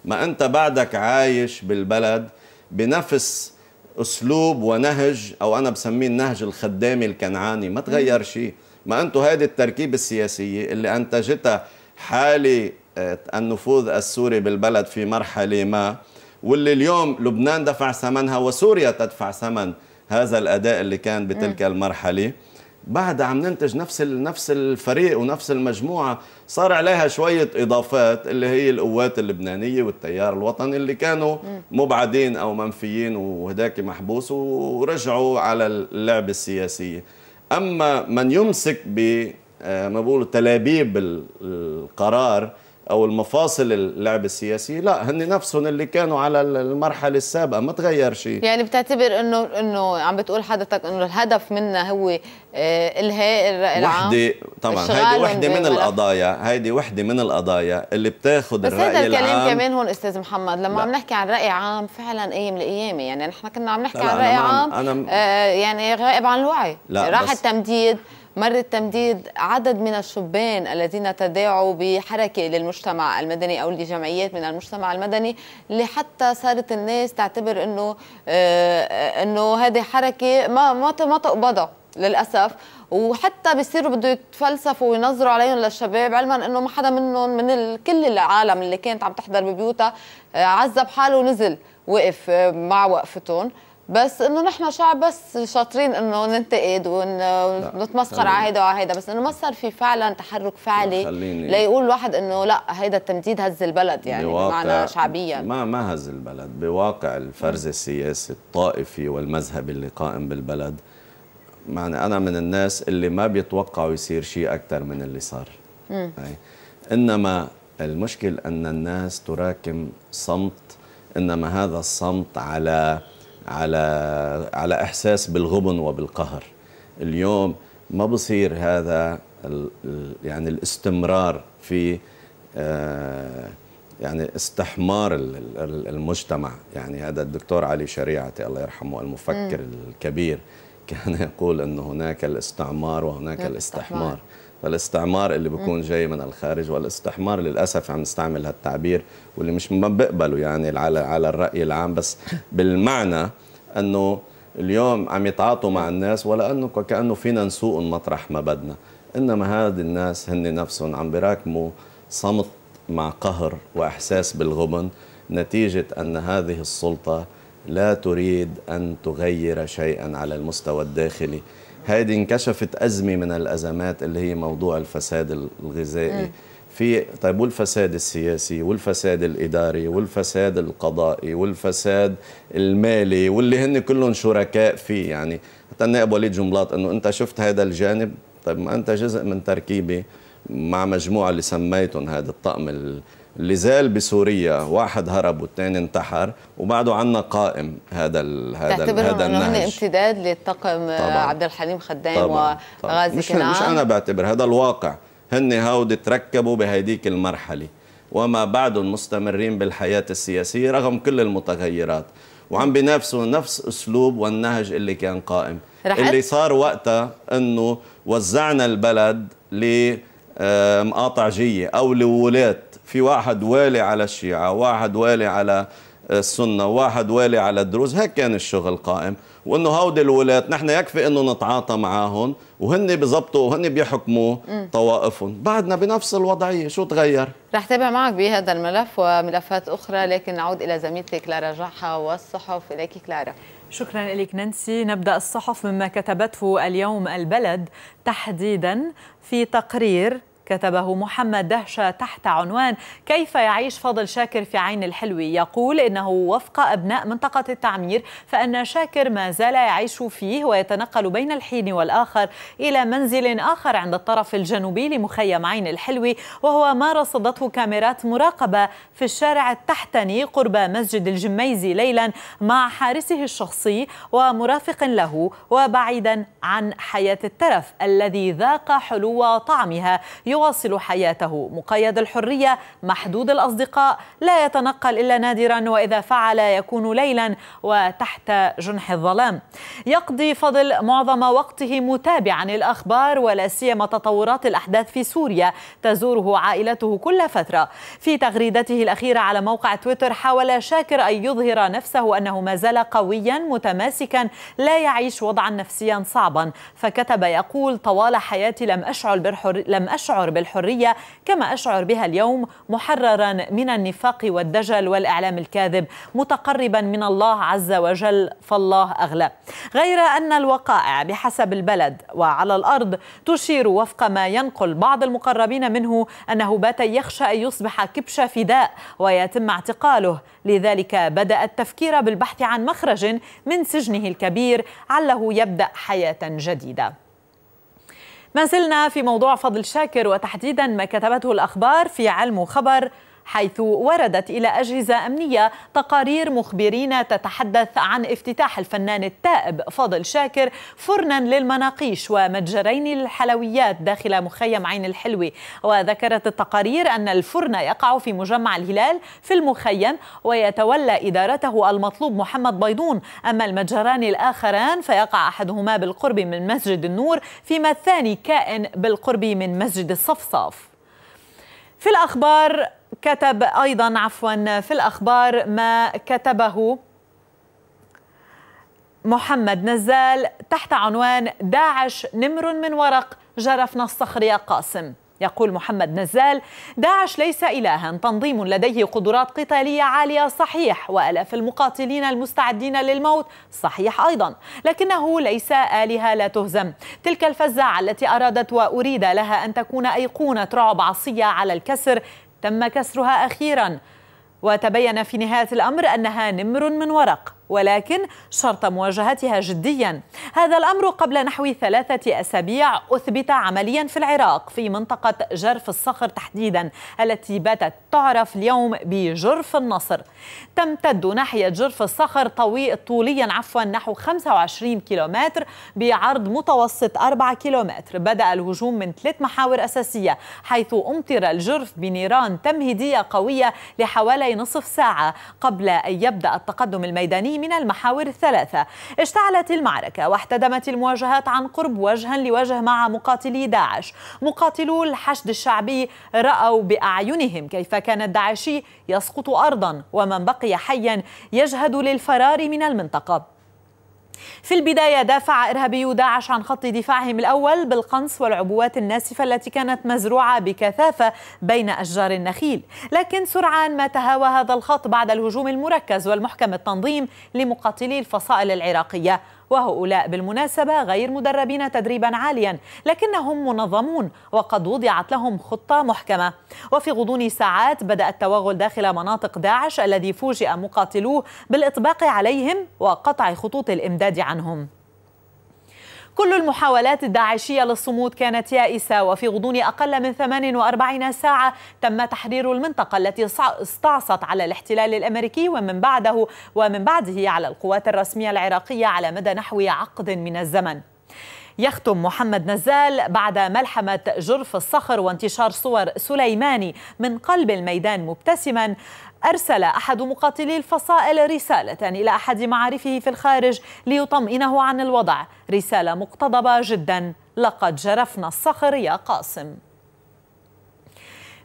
ما انت بعدك عايش بالبلد بنفس اسلوب ونهج او انا بسميه النهج الخدامي الكنعاني ما تغير شيء ما انتم هذه التركيبه السياسيه اللي انتجتها حاله آه، النفوذ السوري بالبلد في مرحله ما واللي اليوم لبنان دفع ثمنها وسوريا تدفع ثمن هذا الاداء اللي كان بتلك م. المرحله بعد عم ننتج نفس نفس الفريق ونفس المجموعه صار عليها شويه اضافات اللي هي القوات اللبنانيه والتيار الوطني اللي كانوا مبعدين او منفيين وهداك محبوس ورجعوا على اللعبه السياسيه اما من يمسك ب آه، ما بقول تلابيب القرار او المفاصل اللعب السياسي لا هن نفسهم اللي كانوا على المرحله السابقه ما تغير شيء يعني بتعتبر انه انه عم بتقول حضرتك انه الهدف منا هو آه، الهاء العام وحده طبعا هيدي وحده من القضايا هيدي وحده من القضايا اللي بتاخذ الراي العام بس هذا الكلام كمان هون استاذ محمد لما لا. عم نحكي عن راي عام فعلا قيم القيامه يعني نحن كنا عم نحكي عن راي عام أنا... آه يعني غائب عن الوعي راح التمديد مر التمديد عدد من الشبان الذين تداعوا بحركة للمجتمع المدني أو لجمعيات من المجتمع المدني اللي حتى صارت الناس تعتبر أنه آه، آه، أنه هذه حركة ما ما تقبضها للأسف وحتى بيصيروا بده يتفلسفوا وينظروا عليهم للشباب علما انه ما حدا منهم من كل العالم اللي كانت عم تحضر ببيوتها آه، عذب حاله ونزل وقف مع وقفتهم بس انه نحن شعب بس شاطرين انه ننتقد ونتمسخر على هيدا وعلى هيدا بس انه ما صار في فعلا تحرك فعلي ليقول الواحد انه لا هيدا التمديد هز البلد يعني بمعنى شعبيا ما ما هز البلد بواقع الفرز السياسي الطائفي والمذهبي اللي قائم بالبلد معنى انا من الناس اللي ما بيتوقعوا يصير شيء اكثر من اللي صار انما المشكل ان الناس تراكم صمت انما هذا الصمت على على على احساس بالغبن وبالقهر اليوم ما بصير هذا يعني الاستمرار في آه، يعني استحمار المجتمع يعني هذا الدكتور علي شريعتي الله يرحمه المفكر م. الكبير كان يقول أن هناك الاستعمار وهناك الاستحمار والاستعمار اللي بيكون جاي من الخارج والاستحمار للاسف عم نستعمل هالتعبير واللي مش ما بقبله يعني على على الراي العام بس بالمعنى انه اليوم عم يتعاطوا مع الناس ولا انه كانه فينا نسوق مطرح ما بدنا انما هذه الناس هن نفسهم عم بيراكموا صمت مع قهر واحساس بالغبن نتيجه ان هذه السلطه لا تريد ان تغير شيئا على المستوى الداخلي هذه انكشفت أزمة من الأزمات اللي هي موضوع الفساد الغذائي في طيب والفساد السياسي والفساد الاداري والفساد القضائي والفساد المالي واللي هن كلهم شركاء فيه يعني حتى النائب وليد جملاط انه انت شفت هذا الجانب طيب ما انت جزء من تركيبه مع مجموعه اللي سميتهم هذا الطقم اللي زال بسوريا واحد هرب والثاني انتحر وبعده عنا قائم هذا الـ هذا الـ هذا النهج امتداد للطقم آه، عبد الحليم خدام طبعاً وغازي مش كنعان مش انا بعتبر هذا الواقع هن هاود تركبوا بهيديك المرحله وما بعدهم مستمرين بالحياه السياسيه رغم كل المتغيرات وعم بينافسوا نفس اسلوب والنهج اللي كان قائم اللي صار وقتها انه وزعنا البلد ل آه، مقاطع جيه او لولاة في واحد والي على الشيعه واحد والي على السنة واحد والي على الدروز هيك كان الشغل قائم وانه هودي الولاة نحن يكفي انه نتعاطى معاهم وهن بيظبطوا وهن بيحكموا طوائفهم بعدنا بنفس الوضعية شو تغير رح تابع معك بهذا الملف وملفات أخرى لكن نعود إلى زميلتي كلارا جحا والصحف إليك كلارا شكرا لك نانسي نبدا الصحف مما كتبته اليوم البلد تحديدا في تقرير كتبه محمد دهشة تحت عنوان كيف يعيش فضل شاكر في عين الحلوي يقول إنه وفق أبناء منطقة التعمير فأن شاكر ما زال يعيش فيه ويتنقل بين الحين والآخر إلى منزل آخر عند الطرف الجنوبي لمخيم عين الحلوي وهو ما رصدته كاميرات مراقبة في الشارع التحتني قرب مسجد الجميزي ليلا مع حارسه الشخصي ومرافق له وبعيدا عن حياة الترف الذي ذاق حلو طعمها يواصل حياته مقيد الحرية محدود الأصدقاء لا يتنقل إلا نادرا وإذا فعل يكون ليلا وتحت جنح الظلام يقضي فضل معظم وقته متابعا الأخبار ولا سيما تطورات الأحداث في سوريا تزوره عائلته كل فترة في تغريدته الأخيرة على موقع تويتر حاول شاكر أن يظهر نفسه أنه ما زال قويا متماسكا لا يعيش وضعا نفسيا صعبا فكتب يقول طوال حياتي لم أشعر بالحر... لم أشعر أشعر بالحرية كما أشعر بها اليوم محررا من النفاق والدجل والإعلام الكاذب متقربا من الله عز وجل فالله أغلى غير أن الوقائع بحسب البلد وعلى الأرض تشير وفق ما ينقل بعض المقربين منه أنه بات يخشى أن يصبح كبش فداء ويتم اعتقاله لذلك بدأ التفكير بالبحث عن مخرج من سجنه الكبير علّه يبدأ حياة جديدة ما زلنا في موضوع فضل شاكر وتحديدا ما كتبته الأخبار في علم وخبر حيث وردت إلى أجهزة أمنية تقارير مخبرين تتحدث عن افتتاح الفنان التائب فاضل شاكر فرنا للمناقيش ومتجرين للحلويات داخل مخيم عين الحلوي وذكرت التقارير أن الفرن يقع في مجمع الهلال في المخيم ويتولى إدارته المطلوب محمد بيضون أما المتجران الآخران فيقع أحدهما بالقرب من مسجد النور فيما الثاني كائن بالقرب من مسجد الصفصاف في الأخبار كتب ايضا عفوا في الاخبار ما كتبه محمد نزال تحت عنوان داعش نمر من ورق جرفنا الصخر يا قاسم يقول محمد نزال داعش ليس إلها تنظيم لديه قدرات قتالية عالية صحيح وألاف المقاتلين المستعدين للموت صحيح أيضا لكنه ليس آلهة لا تهزم تلك الفزاعة التي أرادت وأريد لها أن تكون أيقونة رعب عصية على الكسر تم كسرها أخيراً وتبين في نهاية الأمر أنها نمر من ورق ولكن شرط مواجهتها جديا هذا الأمر قبل نحو ثلاثة أسابيع أثبت عمليا في العراق في منطقة جرف الصخر تحديدا التي باتت تعرف اليوم بجرف النصر تمتد ناحية جرف الصخر طوي طوليا عفوا نحو 25 كيلومتر بعرض متوسط 4 كيلومتر بدأ الهجوم من ثلاث محاور أساسية حيث أمطر الجرف بنيران تمهيدية قوية لحوالي نصف ساعة قبل أن يبدأ التقدم الميداني من المحاور الثلاثة اشتعلت المعركة واحتدمت المواجهات عن قرب وجها لوجه مع مقاتلي داعش مقاتلو الحشد الشعبي رأوا بأعينهم كيف كان الداعشي يسقط أرضا ومن بقي حيا يجهد للفرار من المنطقة في البداية دافع إرهابيو داعش عن خط دفاعهم الأول بالقنص والعبوات الناسفة التي كانت مزروعة بكثافة بين أشجار النخيل لكن سرعان ما تهاوى هذا الخط بعد الهجوم المركز والمحكم التنظيم لمقاتلي الفصائل العراقية وهؤلاء بالمناسبة غير مدربين تدريبا عاليا لكنهم منظمون وقد وضعت لهم خطة محكمة وفي غضون ساعات بدأ التوغل داخل مناطق داعش الذي فوجئ مقاتلوه بالإطباق عليهم وقطع خطوط الإمداد عنهم كل المحاولات الداعشية للصمود كانت يائسة وفي غضون أقل من 48 ساعة تم تحرير المنطقة التي استعصت على الاحتلال الأمريكي ومن بعده ومن بعده على القوات الرسمية العراقية على مدى نحو عقد من الزمن يختم محمد نزال بعد ملحمة جرف الصخر وانتشار صور سليماني من قلب الميدان مبتسما أرسل أحد مقاتلي الفصائل رسالة إلى أحد معارفه في الخارج ليطمئنه عن الوضع رسالة مقتضبة جدا لقد جرفنا الصخر يا قاسم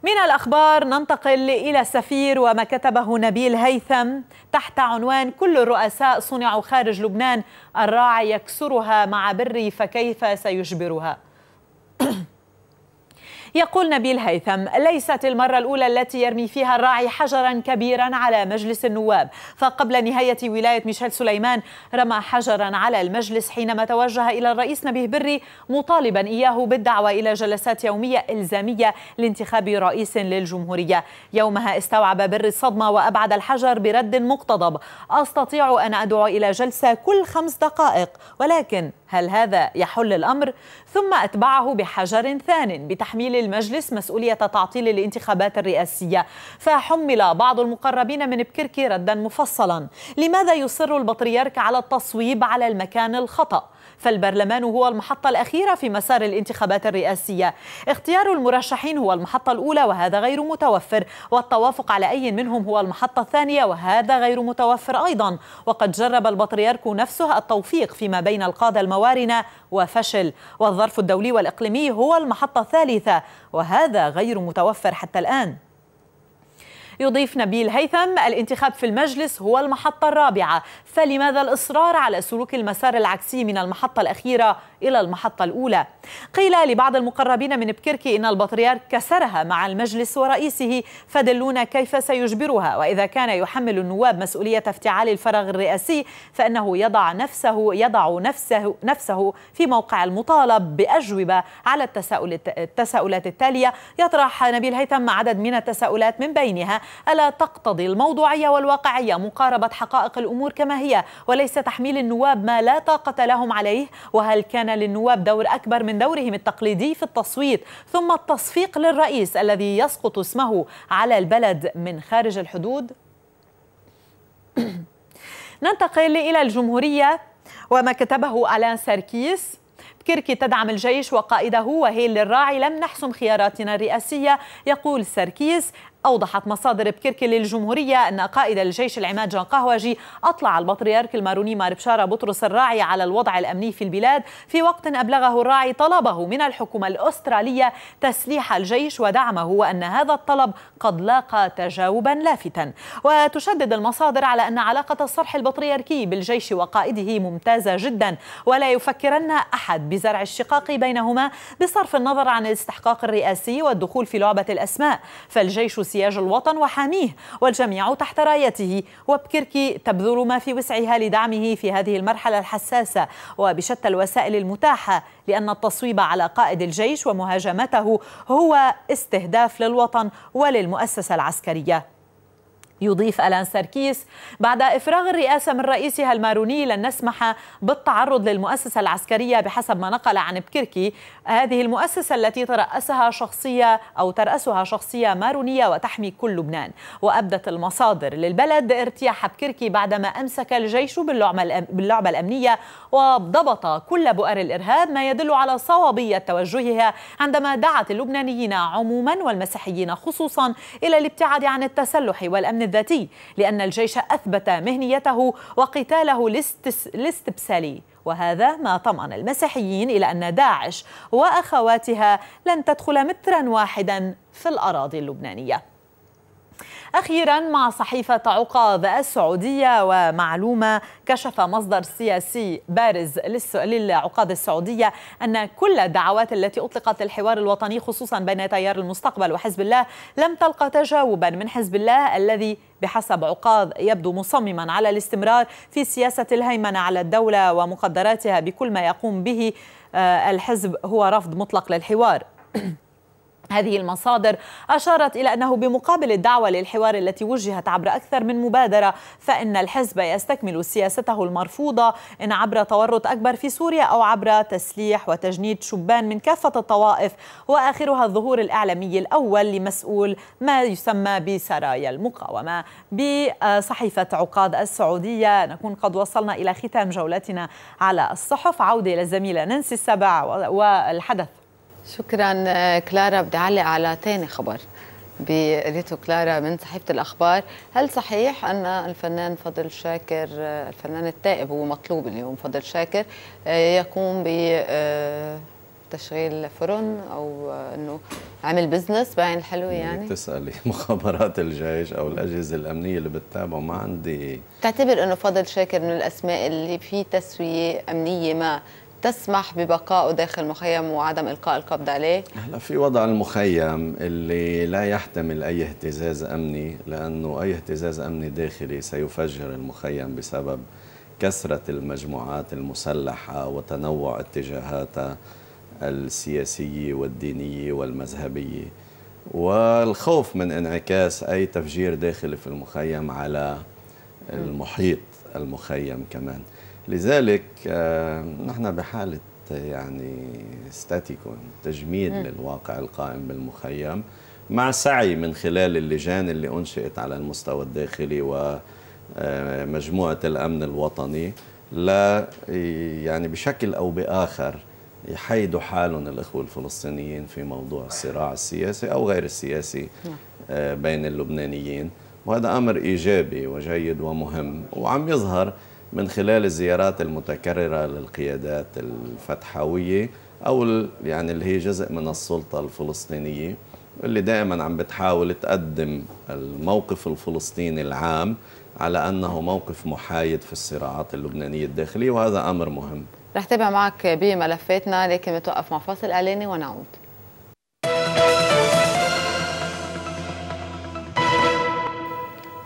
من الأخبار ننتقل إلى السفير وما كتبه نبيل هيثم تحت عنوان كل الرؤساء صنعوا خارج لبنان الراعي يكسرها مع بري فكيف سيجبرها يقول نبيل هيثم ليست المرة الأولى التي يرمي فيها الراعي حجرا كبيرا على مجلس النواب فقبل نهاية ولاية ميشيل سليمان رمى حجرا على المجلس حينما توجه إلى الرئيس نبيه بري مطالبا إياه بالدعوة إلى جلسات يومية إلزامية لانتخاب رئيس للجمهورية يومها استوعب بري الصدمة وأبعد الحجر برد مقتضب أستطيع أن أدعو إلى جلسة كل خمس دقائق ولكن هل هذا يحل الأمر؟ ثم أتبعه بحجر ثان بتحميل المجلس مسؤولية تعطيل الانتخابات الرئاسية فحمل بعض المقربين من بكركي ردا مفصلا لماذا يصر البطريرك على التصويب على المكان الخطأ فالبرلمان هو المحطة الأخيرة في مسار الانتخابات الرئاسية اختيار المرشحين هو المحطة الأولى وهذا غير متوفر والتوافق على أي منهم هو المحطة الثانية وهذا غير متوفر أيضا وقد جرب البطريرك نفسه التوفيق فيما بين القادة الموارنة وفشل والظرف الدولي والإقليمي هو المحطة الثالثة وهذا غير متوفر حتى الآن يضيف نبيل هيثم الانتخاب في المجلس هو المحطة الرابعة فلماذا الإصرار على سلوك المسار العكسي من المحطة الأخيرة إلى المحطة الأولى؟ قيل لبعض المقربين من بكركي إن البطريرك كسرها مع المجلس ورئيسه فدلونا كيف سيجبرها وإذا كان يحمل النواب مسؤولية افتعال الفراغ الرئاسي فإنه يضع نفسه يضع نفسه نفسه في موقع المطالب بأجوبة على التساؤل التساؤلات التالية يطرح نبيل هيثم عدد من التساؤلات من بينها ألا تقتضي الموضوعية والواقعية مقاربة حقائق الأمور كما هي وليس تحميل النواب ما لا طاقة لهم عليه وهل كان للنواب دور أكبر من دورهم التقليدي في التصويت ثم التصفيق للرئيس الذي يسقط اسمه على البلد من خارج الحدود ننتقل إلى الجمهورية وما كتبه ألان ساركيس كيركي تدعم الجيش وقائده وهيل الراعي لم نحسم خياراتنا الرئاسية يقول سركيس أوضحت مصادر بكركي للجمهورية أن قائد الجيش العماد جان قهوجي أطلع البطريرك الماروني ماربشارة بطرس الراعي على الوضع الأمني في البلاد في وقت أبلغه الراعي طلبه من الحكومة الأسترالية تسليح الجيش ودعمه وأن هذا الطلب قد لاقى تجاوبا لافتا وتشدد المصادر على أن علاقة الصرح البطريركي بالجيش وقائده ممتازة جدا ولا يفكرن أحد بزرع الشقاق بينهما بصرف النظر عن الاستحقاق الرئاسي والدخول في لعبة الأسماء فالجيش سياج الوطن وحاميه والجميع تحت رايته وبكركي تبذل ما في وسعها لدعمه في هذه المرحلة الحساسة وبشتى الوسائل المتاحة لأن التصويب على قائد الجيش ومهاجمته هو استهداف للوطن وللمؤسسة العسكرية يضيف ألان سركيس بعد إفراغ الرئاسة من رئيسها الماروني لن نسمح بالتعرض للمؤسسة العسكرية بحسب ما نقل عن بكركي هذه المؤسسة التي ترأسها شخصية أو ترأسها شخصية مارونية وتحمي كل لبنان وأبدت المصادر للبلد ارتياح بكركي بعدما أمسك الجيش باللعبة الأمنية وضبط كل بؤر الإرهاب ما يدل على صوابية توجهها عندما دعت اللبنانيين عموما والمسيحيين خصوصا إلى الابتعاد عن التسلح والأمن الذاتي لأن الجيش أثبت مهنيته وقتاله الاستبسالي وهذا ما طمأن المسيحيين إلى أن داعش وأخواتها لن تدخل مترا واحدا في الأراضي اللبنانية أخيرا مع صحيفة عقاب السعودية ومعلومة كشف مصدر سياسي بارز للعقاب السعودية أن كل الدعوات التي أطلقت للحوار الوطني خصوصا بين تيار المستقبل وحزب الله لم تلقى تجاوبا من حزب الله الذي بحسب عقاض يبدو مصمما على الاستمرار في سياسة الهيمنة على الدولة ومقدراتها بكل ما يقوم به آه، الحزب هو رفض مطلق للحوار هذه المصادر أشارت إلى أنه بمقابل الدعوة للحوار التي وجهت عبر أكثر من مبادرة فإن الحزب يستكمل سياسته المرفوضة إن عبر تورط أكبر في سوريا أو عبر تسليح وتجنيد شبان من كافة الطوائف وآخرها الظهور الإعلامي الأول لمسؤول ما يسمى بسرايا المقاومة بصحيفة عقاد السعودية نكون قد وصلنا إلى ختام جولتنا على الصحف عودة إلى الزميلة نانسي السبع والحدث شكرا آه، كلارا بدي اعلق على ثاني خبر بقريته كلارا من صحيفه الاخبار، هل صحيح ان الفنان فضل شاكر آه، الفنان التائب هو مطلوب اليوم فضل شاكر آه، يقوم ب تشغيل فرن او انه عمل بزنس باين الحلو يعني تسالي مخابرات الجيش او الاجهزه الامنيه اللي بتتابعه ما عندي تعتبر انه فضل شاكر من الاسماء اللي في تسويه امنيه ما تسمح ببقائه داخل المخيم وعدم القاء القبض عليه؟ هلا في وضع المخيم اللي لا يحتمل اي اهتزاز امني لانه اي اهتزاز امني داخلي سيفجر المخيم بسبب كثره المجموعات المسلحه وتنوع اتجاهاتها السياسيه والدينيه والمذهبيه والخوف من انعكاس اي تفجير داخلي في المخيم على المحيط المخيم كمان لذلك آه، نحن بحالة يعني ستاتيكون تجميد للواقع القائم بالمخيم مع سعي من خلال اللجان اللي أنشئت على المستوى الداخلي ومجموعة آه، الأمن الوطني لا يعني بشكل أو بآخر يحيدوا حالهم الإخوة الفلسطينيين في موضوع الصراع السياسي أو غير السياسي نعم. آه، بين اللبنانيين وهذا أمر إيجابي وجيد ومهم وعم يظهر من خلال الزيارات المتكررة للقيادات الفتحوية أو يعني اللي هي جزء من السلطة الفلسطينية اللي دائما عم بتحاول تقدم الموقف الفلسطيني العام على أنه موقف محايد في الصراعات اللبنانية الداخلية وهذا أمر مهم رح تابع معك بملفاتنا لكن بتوقف مع فاصل إعلاني ونعود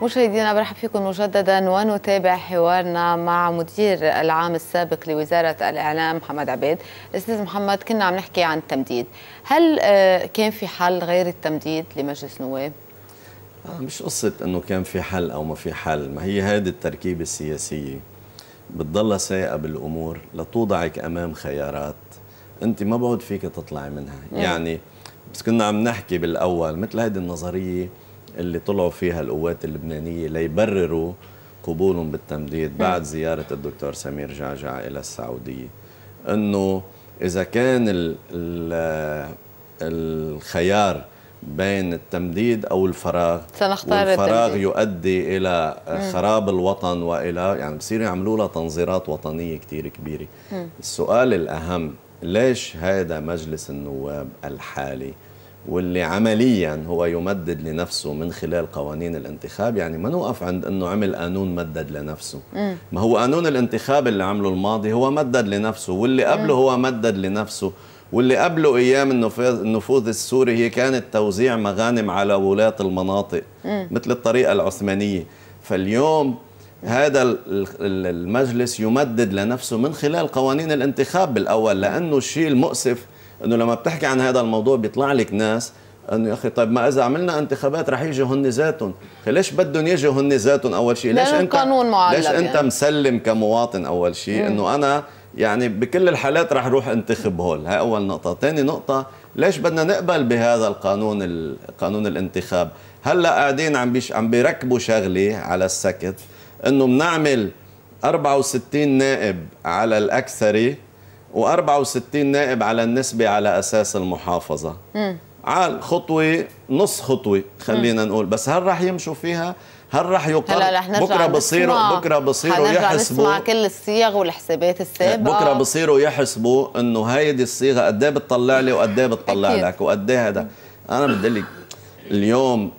مشاهدينا برحب فيكم مجددا ونتابع حوارنا مع مدير العام السابق لوزارة الإعلام محمد عبيد أستاذ محمد كنا عم نحكي عن التمديد هل آه، كان في حل غير التمديد لمجلس النواب؟ آه، مش قصة أنه كان في حل أو ما في حل ما هي هذه التركيبة السياسية بتضلها سايقة بالأمور لتوضعك أمام خيارات أنت ما بعد فيك تطلعي منها يعني بس كنا عم نحكي بالأول مثل هذه النظرية اللي طلعوا فيها القوات اللبنانية ليبرروا قبولهم بالتمديد بعد زيارة الدكتور سمير جعجع إلى السعودية أنه إذا كان الـ الـ الخيار بين التمديد أو الفراغ سنختار والفراغ التمديد. يؤدي إلى خراب الوطن وإلى يعني بصير يعملوا لها تنظيرات وطنية كتير كبيرة السؤال الأهم ليش هذا مجلس النواب الحالي واللي عمليا هو يمدد لنفسه من خلال قوانين الانتخاب يعني ما نوقف عند انه عمل قانون مدد لنفسه ما هو قانون الانتخاب اللي عمله الماضي هو مدد لنفسه واللي قبله هو مدد لنفسه واللي قبله ايام النفوذ السوري هي كانت توزيع مغانم على ولاة المناطق مثل الطريقه العثمانيه فاليوم هذا المجلس يمدد لنفسه من خلال قوانين الانتخاب بالاول لانه الشيء المؤسف انه لما بتحكي عن هذا الموضوع بيطلع لك ناس انه يا اخي طيب ما اذا عملنا انتخابات رح يجوا هن ذاتهم، ليش بدهم يجوا هن ذاتهم اول شيء؟ ليش انت قانون معلق ليش يعني. انت مسلم كمواطن اول شيء انه انا يعني بكل الحالات رح اروح انتخب هول، هاي اول نقطة، ثاني نقطة ليش بدنا نقبل بهذا القانون قانون الانتخاب؟ هلا قاعدين عم بيش عم بيركبوا شغلة على السكت انه بنعمل 64 نائب على الاكثري و64 نائب على النسبة على أساس المحافظة م. عال خطوة نص خطوة خلينا م. نقول بس هل رح يمشوا فيها هل رح يقرر هلا رح بكره بصيروا بكره بصيروا يحسبوا نسمع كل الصيغ والحسابات السابقه بكره بصيروا يحسبوا انه هيدي الصيغه قد ايه بتطلع لي وقد ايه بتطلع لك وقد ايه هذا انا بدي لك اليوم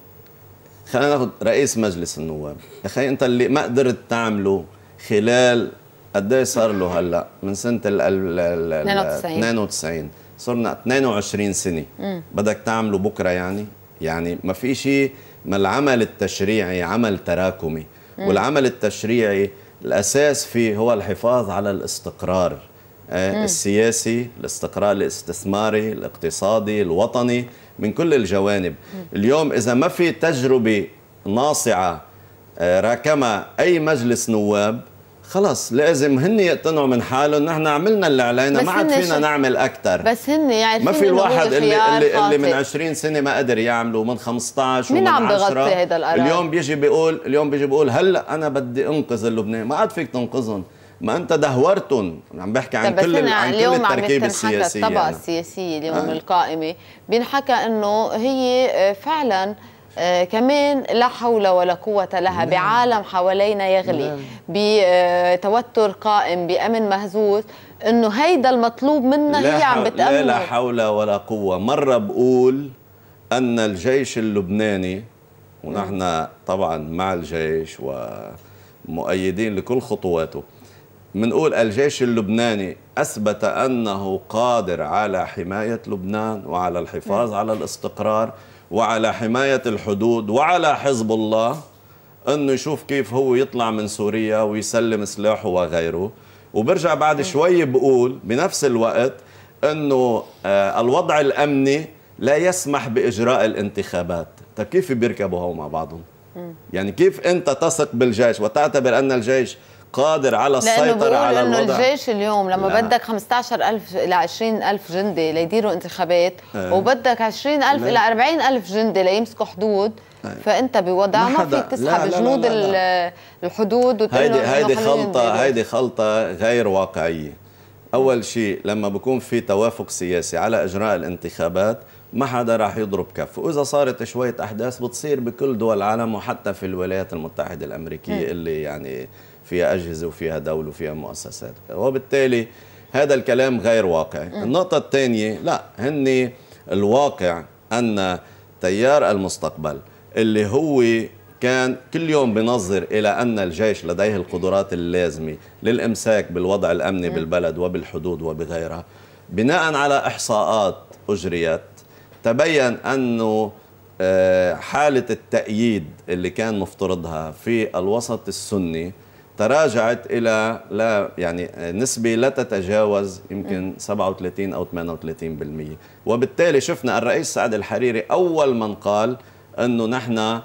خلينا ناخذ رئيس مجلس النواب يا اخي انت اللي ما قدرت تعمله خلال قد ايه صار له هلا من سنه ال 92 صرنا 22 سنه بدك تعمله بكره يعني يعني ما في شيء ما العمل التشريعي عمل تراكمي والعمل التشريعي الاساس فيه هو الحفاظ على الاستقرار آه، السياسي الاستقرار الاستثماري الاقتصادي الوطني من كل الجوانب اليوم اذا ما في تجربه ناصعه آه، راكمها اي مجلس نواب خلص لازم هن يقتنعوا من حالهم نحن عملنا اللي علينا ما عاد فينا نعمل اكثر بس هن يعرفوا يعني ما في الواحد اللي اللي, اللي من 20 سنه ما قدر يعمله ومن 15 مين ومن عم بغطي هذا القرار اليوم بيجي بيقول اليوم بيجي بيقول هلا انا بدي انقذ لبنان ما عاد فيك تنقذهم ما انت دهورتهم عم بحكي عن كل عن كل التركيبه السياسيه الطبقه السياسيه اليوم آه. القائمه بينحكى انه هي فعلا آه كمان لا حول ولا قوة لها نعم. بعالم حوالينا يغلي نعم. بتوتر آه، قائم بأمن مهزوز انه هيدا المطلوب منا هي عم بتأمن لا, لا حول ولا قوة مرة بقول أن الجيش اللبناني ونحن طبعا مع الجيش ومؤيدين لكل خطواته منقول الجيش اللبناني أثبت أنه قادر على حماية لبنان وعلى الحفاظ نعم. على الاستقرار وعلى حماية الحدود وعلى حزب الله أنه يشوف كيف هو يطلع من سوريا ويسلم سلاحه وغيره وبرجع بعد شوي بقول بنفس الوقت أنه آه، الوضع الأمني لا يسمح بإجراء الانتخابات طيب كيف بيركبوا هو مع بعضهم يعني كيف أنت تثق بالجيش وتعتبر أن الجيش قادر على السيطرة على الوضع لأنه الجيش اليوم لما لا. نعم. بدك 15000 إلى 20000 جندي ليديروا انتخابات أه. وبدك 20000 إيه. إلى 40000 جندي ليمسكوا حدود إيه. فأنت بوضع ما, ما فيك تسحب جنود الحدود هيدي هيدي خلطة هيدي خلطة غير واقعية أول شيء لما بكون في توافق سياسي على إجراء الانتخابات ما حدا راح يضرب كف وإذا صارت شوية أحداث بتصير بكل دول العالم وحتى في الولايات المتحدة الأمريكية م. إيه. اللي يعني فيها أجهزة وفيها دولة وفيها مؤسسات وبالتالي هذا الكلام غير واقعي النقطة الثانية لا هن الواقع أن تيار المستقبل اللي هو كان كل يوم بنظر إلى أن الجيش لديه القدرات اللازمة للإمساك بالوضع الأمني بالبلد وبالحدود وبغيرها بناء على إحصاءات أجريت تبين أنه آه، حالة التأييد اللي كان مفترضها في الوسط السني تراجعت الى لا يعني نسبه لا تتجاوز يمكن 37 او 38% وبالتالي شفنا الرئيس سعد الحريري اول من قال انه نحن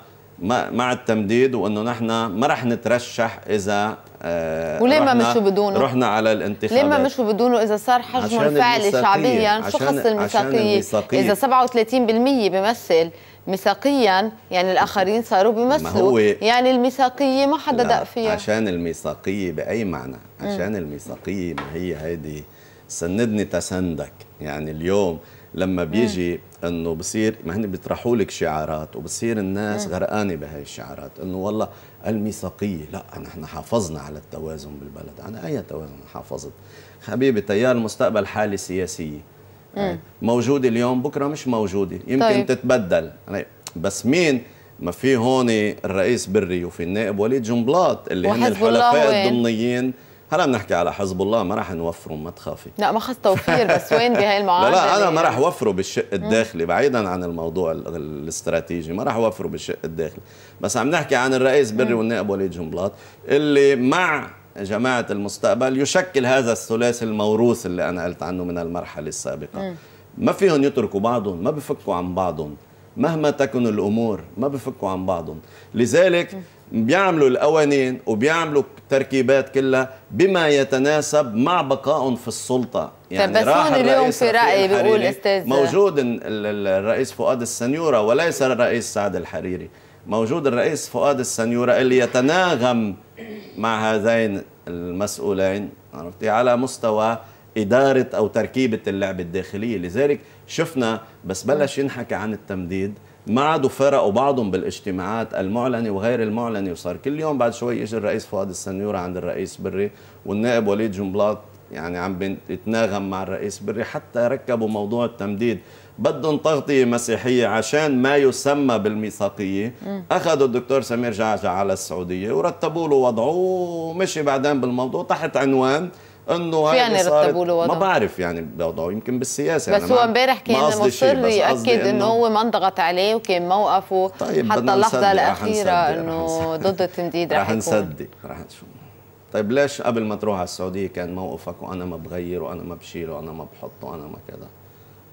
مع التمديد وانه نحن ما رح نترشح اذا آه، وليه ما مشوا بدونه؟ رحنا على الانتخابات ليه ما مشوا بدونه اذا صار حجمه الفعلي شعبيا شو خص الميثاقيه؟ اذا 37% بيمثل ميثاقيا يعني الاخرين صاروا بيمثلوا يعني الميثاقيه ما حدا دق فيها عشان الميثاقيه باي معنى عشان الميثاقيه ما هي هيدي سندني تسندك يعني اليوم لما بيجي انه بصير ما هن بيطرحوا لك شعارات وبصير الناس غرقانه بهي الشعارات انه والله الميثاقيه لا نحن حافظنا على التوازن بالبلد انا اي توازن حافظت حبيبي تيار المستقبل حاله سياسيه يعني موجوده اليوم بكره مش موجوده يمكن طيب. تتبدل يعني بس مين ما في هون الرئيس بري وفي النائب وليد جنبلاط اللي هن الحلفاء الضمنيين هلا بنحكي على حزب الله ما راح نوفره ما تخافي لا ما خص توفير بس وين بهي المعادله لا, لا انا ما راح اوفره بالشق الداخلي بعيدا عن الموضوع الاستراتيجي ما راح اوفره بالشق الداخلي بس عم نحكي عن الرئيس بري والنائب وليد جنبلاط اللي مع جماعة المستقبل يشكل هذا الثلاثي الموروث اللي أنا قلت عنه من المرحلة السابقة م. ما فيهم يتركوا بعضهم ما بفكوا عن بعضهم مهما تكن الأمور ما بفكوا عن بعضهم لذلك م. بيعملوا القوانين وبيعملوا التركيبات كلها بما يتناسب مع بقائهم في السلطة يعني طيب بس هون اليوم في رأي بيقول أستاذ موجود الرئيس فؤاد السنيورة وليس الرئيس سعد الحريري موجود الرئيس فؤاد السنيورة اللي يتناغم مع هذين المسؤولين عرفتي على مستوى إدارة أو تركيبة اللعبة الداخلية لذلك شفنا بس بلش ينحكى عن التمديد ما عادوا فرقوا بعضهم بالاجتماعات المعلنة وغير المعلنة وصار كل يوم بعد شوي يجي الرئيس فؤاد السنيورة عند الرئيس بري والنائب وليد جنبلاط يعني عم يتناغم مع الرئيس بري حتى ركبوا موضوع التمديد بدهم تغطية مسيحية عشان ما يسمى بالميثاقية أخذوا الدكتور سمير جعجع على السعودية ورتبوا له وضعه ومشي بعدين بالموضوع تحت عنوان انه في يعني رتبوا له وضعه ما بعرف يعني بوضعه يمكن بالسياسه بس هو امبارح كان مصر ياكد انه هو ما انضغط عليه وكان موقفه طيب حتى اللحظه الاخيره انه ضد التمديد رح, رح نصدق رح نشوف طيب ليش قبل ما تروح على السعوديه كان موقفك وانا ما بغير وانا ما بشيل وانا ما بحط وانا ما كذا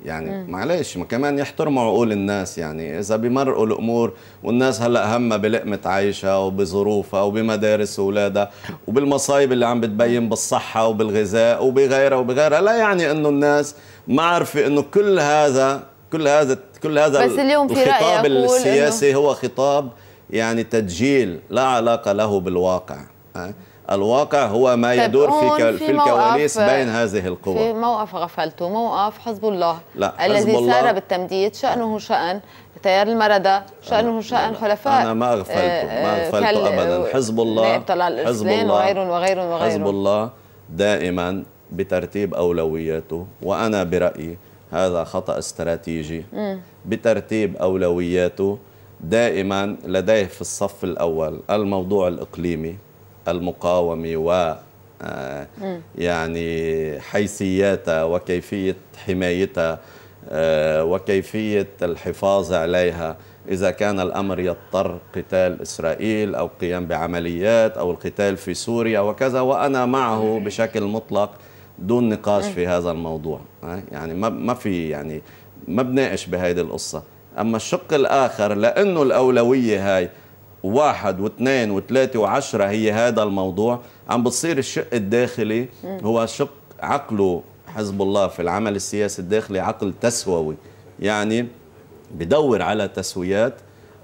يعني مم. معلش ما كمان يحترموا عقول الناس يعني اذا بمرقوا الامور والناس هلا همها بلقمه عيشها وبظروفها وبمدارس اولادها وبالمصايب اللي عم بتبين بالصحه وبالغذاء وبغيرها وبغيرها لا يعني انه الناس ما عارفه انه كل هذا كل هذا كل هذا بس اليوم في الخطاب السياسي هو خطاب يعني تدجيل لا علاقه له بالواقع الواقع هو ما طيب، يدور في, في, في الكواليس بين هذه القوى في موقف غفلته موقف حزب الله لا الذي حزب الله سار بالتمديد شأنه شأن تيار المردة شأنه شأن حلفاء أنا ما أغفلته ما أغفلته آه، آه، أبدا آه، حزب الله حزب الله وغير وغير وغير. حزب الله دائما بترتيب أولوياته وأنا برأيي هذا خطأ استراتيجي م. بترتيب أولوياته دائما لديه في الصف الأول الموضوع الإقليمي المقاومة و آه، يعني حيثياتها وكيفية حمايتها آه، وكيفية الحفاظ عليها إذا كان الأمر يضطر قتال إسرائيل أو قيام بعمليات أو القتال في سوريا وكذا وأنا معه بشكل مطلق دون نقاش في هذا الموضوع آه، يعني ما في يعني ما بناقش بهذه القصة أما الشق الآخر لأنه الأولوية هاي واحد واثنين وثلاثة وعشرة هي هذا الموضوع عم بتصير الشق الداخلي هو شق عقله حزب الله في العمل السياسي الداخلي عقل تسووي يعني بدور على تسويات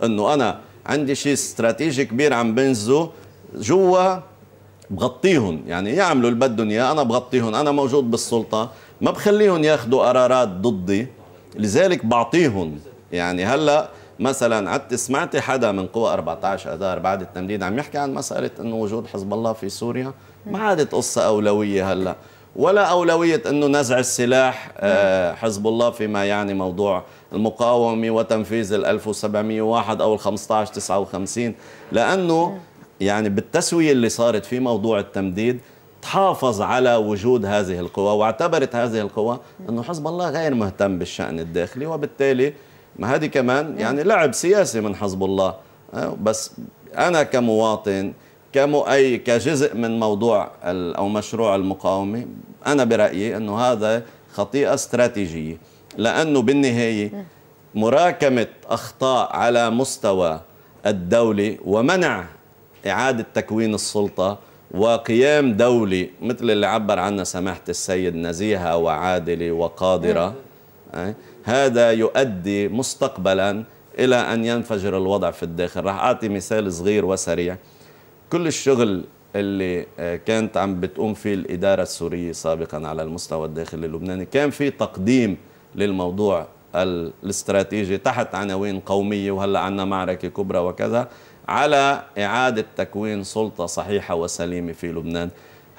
انه انا عندي شيء استراتيجي كبير عم بنزو جوا بغطيهم يعني يعملوا اللي بدهم اياه انا بغطيهم انا موجود بالسلطه ما بخليهم ياخذوا قرارات ضدي لذلك بعطيهم يعني هلا مثلا عدت سمعتي حدا من قوى 14 اذار بعد التمديد عم يحكي عن مساله انه وجود حزب الله في سوريا ما عادت قصه اولويه هلا ولا أولوية أنه نزع السلاح آه، حزب الله فيما يعني موضوع المقاومة وتنفيذ ال 1701 أو ال 1559 لأنه يعني بالتسوية اللي صارت في موضوع التمديد تحافظ على وجود هذه القوى واعتبرت هذه القوى أنه حزب الله غير مهتم بالشأن الداخلي وبالتالي ما هذه كمان إيه. يعني لعب سياسي من حزب الله آه، بس أنا كمواطن كمؤي كجزء من موضوع أو مشروع المقاومة أنا برأيي أنه هذا خطيئة استراتيجية لأنه بالنهاية إيه. مراكمة أخطاء على مستوى الدولة ومنع إعادة تكوين السلطة وقيام دولي مثل اللي عبر عنها سماحة السيد نزيهة وعادلة وقادرة إيه. آه، هذا يؤدي مستقبلا إلى أن ينفجر الوضع في الداخل راح أعطي مثال صغير وسريع كل الشغل اللي آه، كانت عم بتقوم فيه الإدارة السورية سابقا على المستوى الداخلي اللبناني كان في تقديم للموضوع الاستراتيجي تحت عناوين قومية وهلأ عنا معركة كبرى وكذا على إعادة تكوين سلطة صحيحة وسليمة في لبنان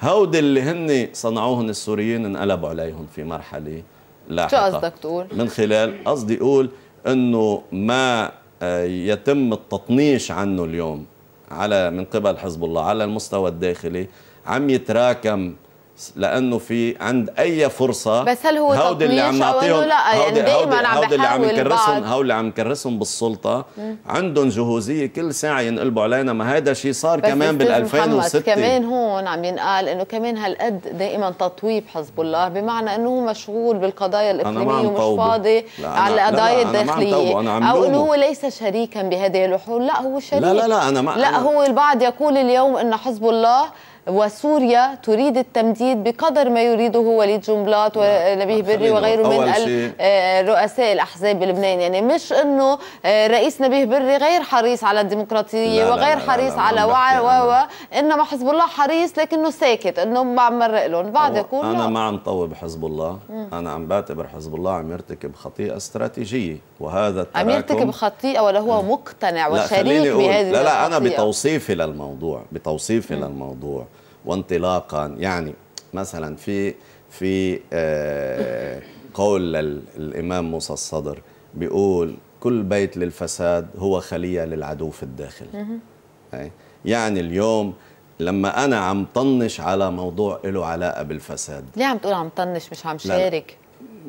هود اللي هن صنعوهن السوريين انقلبوا عليهم في مرحلة لاحقة شو قصدك تقول؟ من خلال قصدي أقول أنه ما آه، يتم التطنيش عنه اليوم على من قبل حزب الله على المستوى الداخلي عم يتراكم لانه في عند اي فرصه بس هل هو هود يعني اللي عم نعطيهم لا يعني دائما عم اللي عم نكرسهم هو اللي عم نكرسهم بالسلطه عندهم جهوزيه كل ساعه ينقلبوا علينا ما هذا شيء صار كمان بال 2006 كمان هون عم ينقال انه كمان هالقد دائما تطويب حزب الله بمعنى انه هو مشغول بالقضايا الاقليميه ومش فاضي على القضايا الداخليه او انه هو ليس شريكا بهذه الحلول لا هو شريك لا لا لا انا ما لا أنا هو البعض يقول اليوم انه حزب الله وسوريا تريد التمديد بقدر ما يريده وليد جنبلاط نعم. ونبيه بري وغيره من آه، رؤساء الاحزاب بلبنان يعني مش انه آه، رئيس نبيه بري غير حريص على الديمقراطيه لا وغير لا لا حريص على وعي و انما حزب الله حريص لكنه ساكت انه ما مرق لهم بعد يقول انا ما عم طوب حزب الله مم. انا عم بعتبر حزب الله عم يرتكب خطيئه استراتيجيه وهذا التراكم عم يرتكب خطيئه ولا هو مقتنع وشريك بهذه لا لا انا بتوصيفي للموضوع بتوصيفي للموضوع وانطلاقا يعني مثلا في في آه، قول الامام موسى الصدر بيقول كل بيت للفساد هو خليه للعدو في الداخل إيه؟ يعني اليوم لما انا عم طنش على موضوع له علاقه بالفساد ليه عم تقول عم طنش مش عم شارك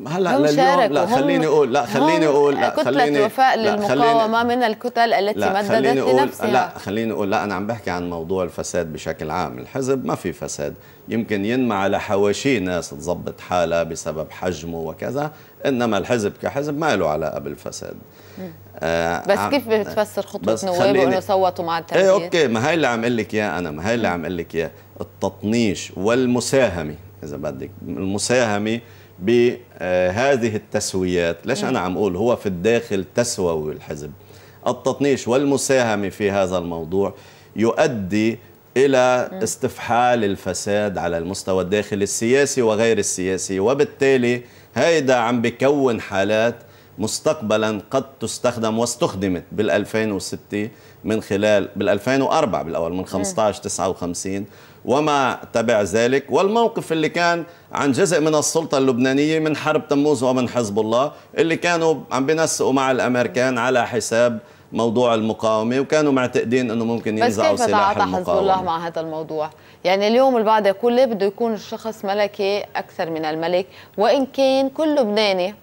هلا لليوم لا خليني اقول لا خليني اقول لا خليني كتله وفاء للمقاومه من الكتل التي لا مددت خليني أقول لنفسها لا خليني اقول لا انا عم بحكي عن موضوع الفساد بشكل عام الحزب ما في فساد يمكن ينمى على حواشيه ناس تظبط حالها بسبب حجمه وكذا انما الحزب كحزب ما له علاقه بالفساد آه بس كيف بتفسر خطوه نوابه انه صوتوا مع التنفيذ؟ ايه اوكي ما هي اللي عم اقول لك اياه انا ما هي اللي عم اقول لك اياه التطنيش والمساهمه اذا بدك المساهمه بهذه التسويات ليش أنا عم أقول هو في الداخل تسووي الحزب التطنيش والمساهمة في هذا الموضوع يؤدي إلى استفحال الفساد على المستوى الداخلي السياسي وغير السياسي وبالتالي هيدا عم بكون حالات مستقبلا قد تستخدم واستخدمت بال 2006 من خلال بال 2004 بالاول من 15 59 وما تبع ذلك والموقف اللي كان عن جزء من السلطة اللبنانية من حرب تموز ومن حزب الله اللي كانوا عم بينسقوا مع الأمريكان على حساب موضوع المقاومة وكانوا معتقدين أنه ممكن ينزعوا سلاح المقاومة بس كيف حزب الله مع هذا الموضوع؟ يعني اليوم البعض يقول لي بده يكون الشخص ملكي أكثر من الملك وإن كان كل لبناني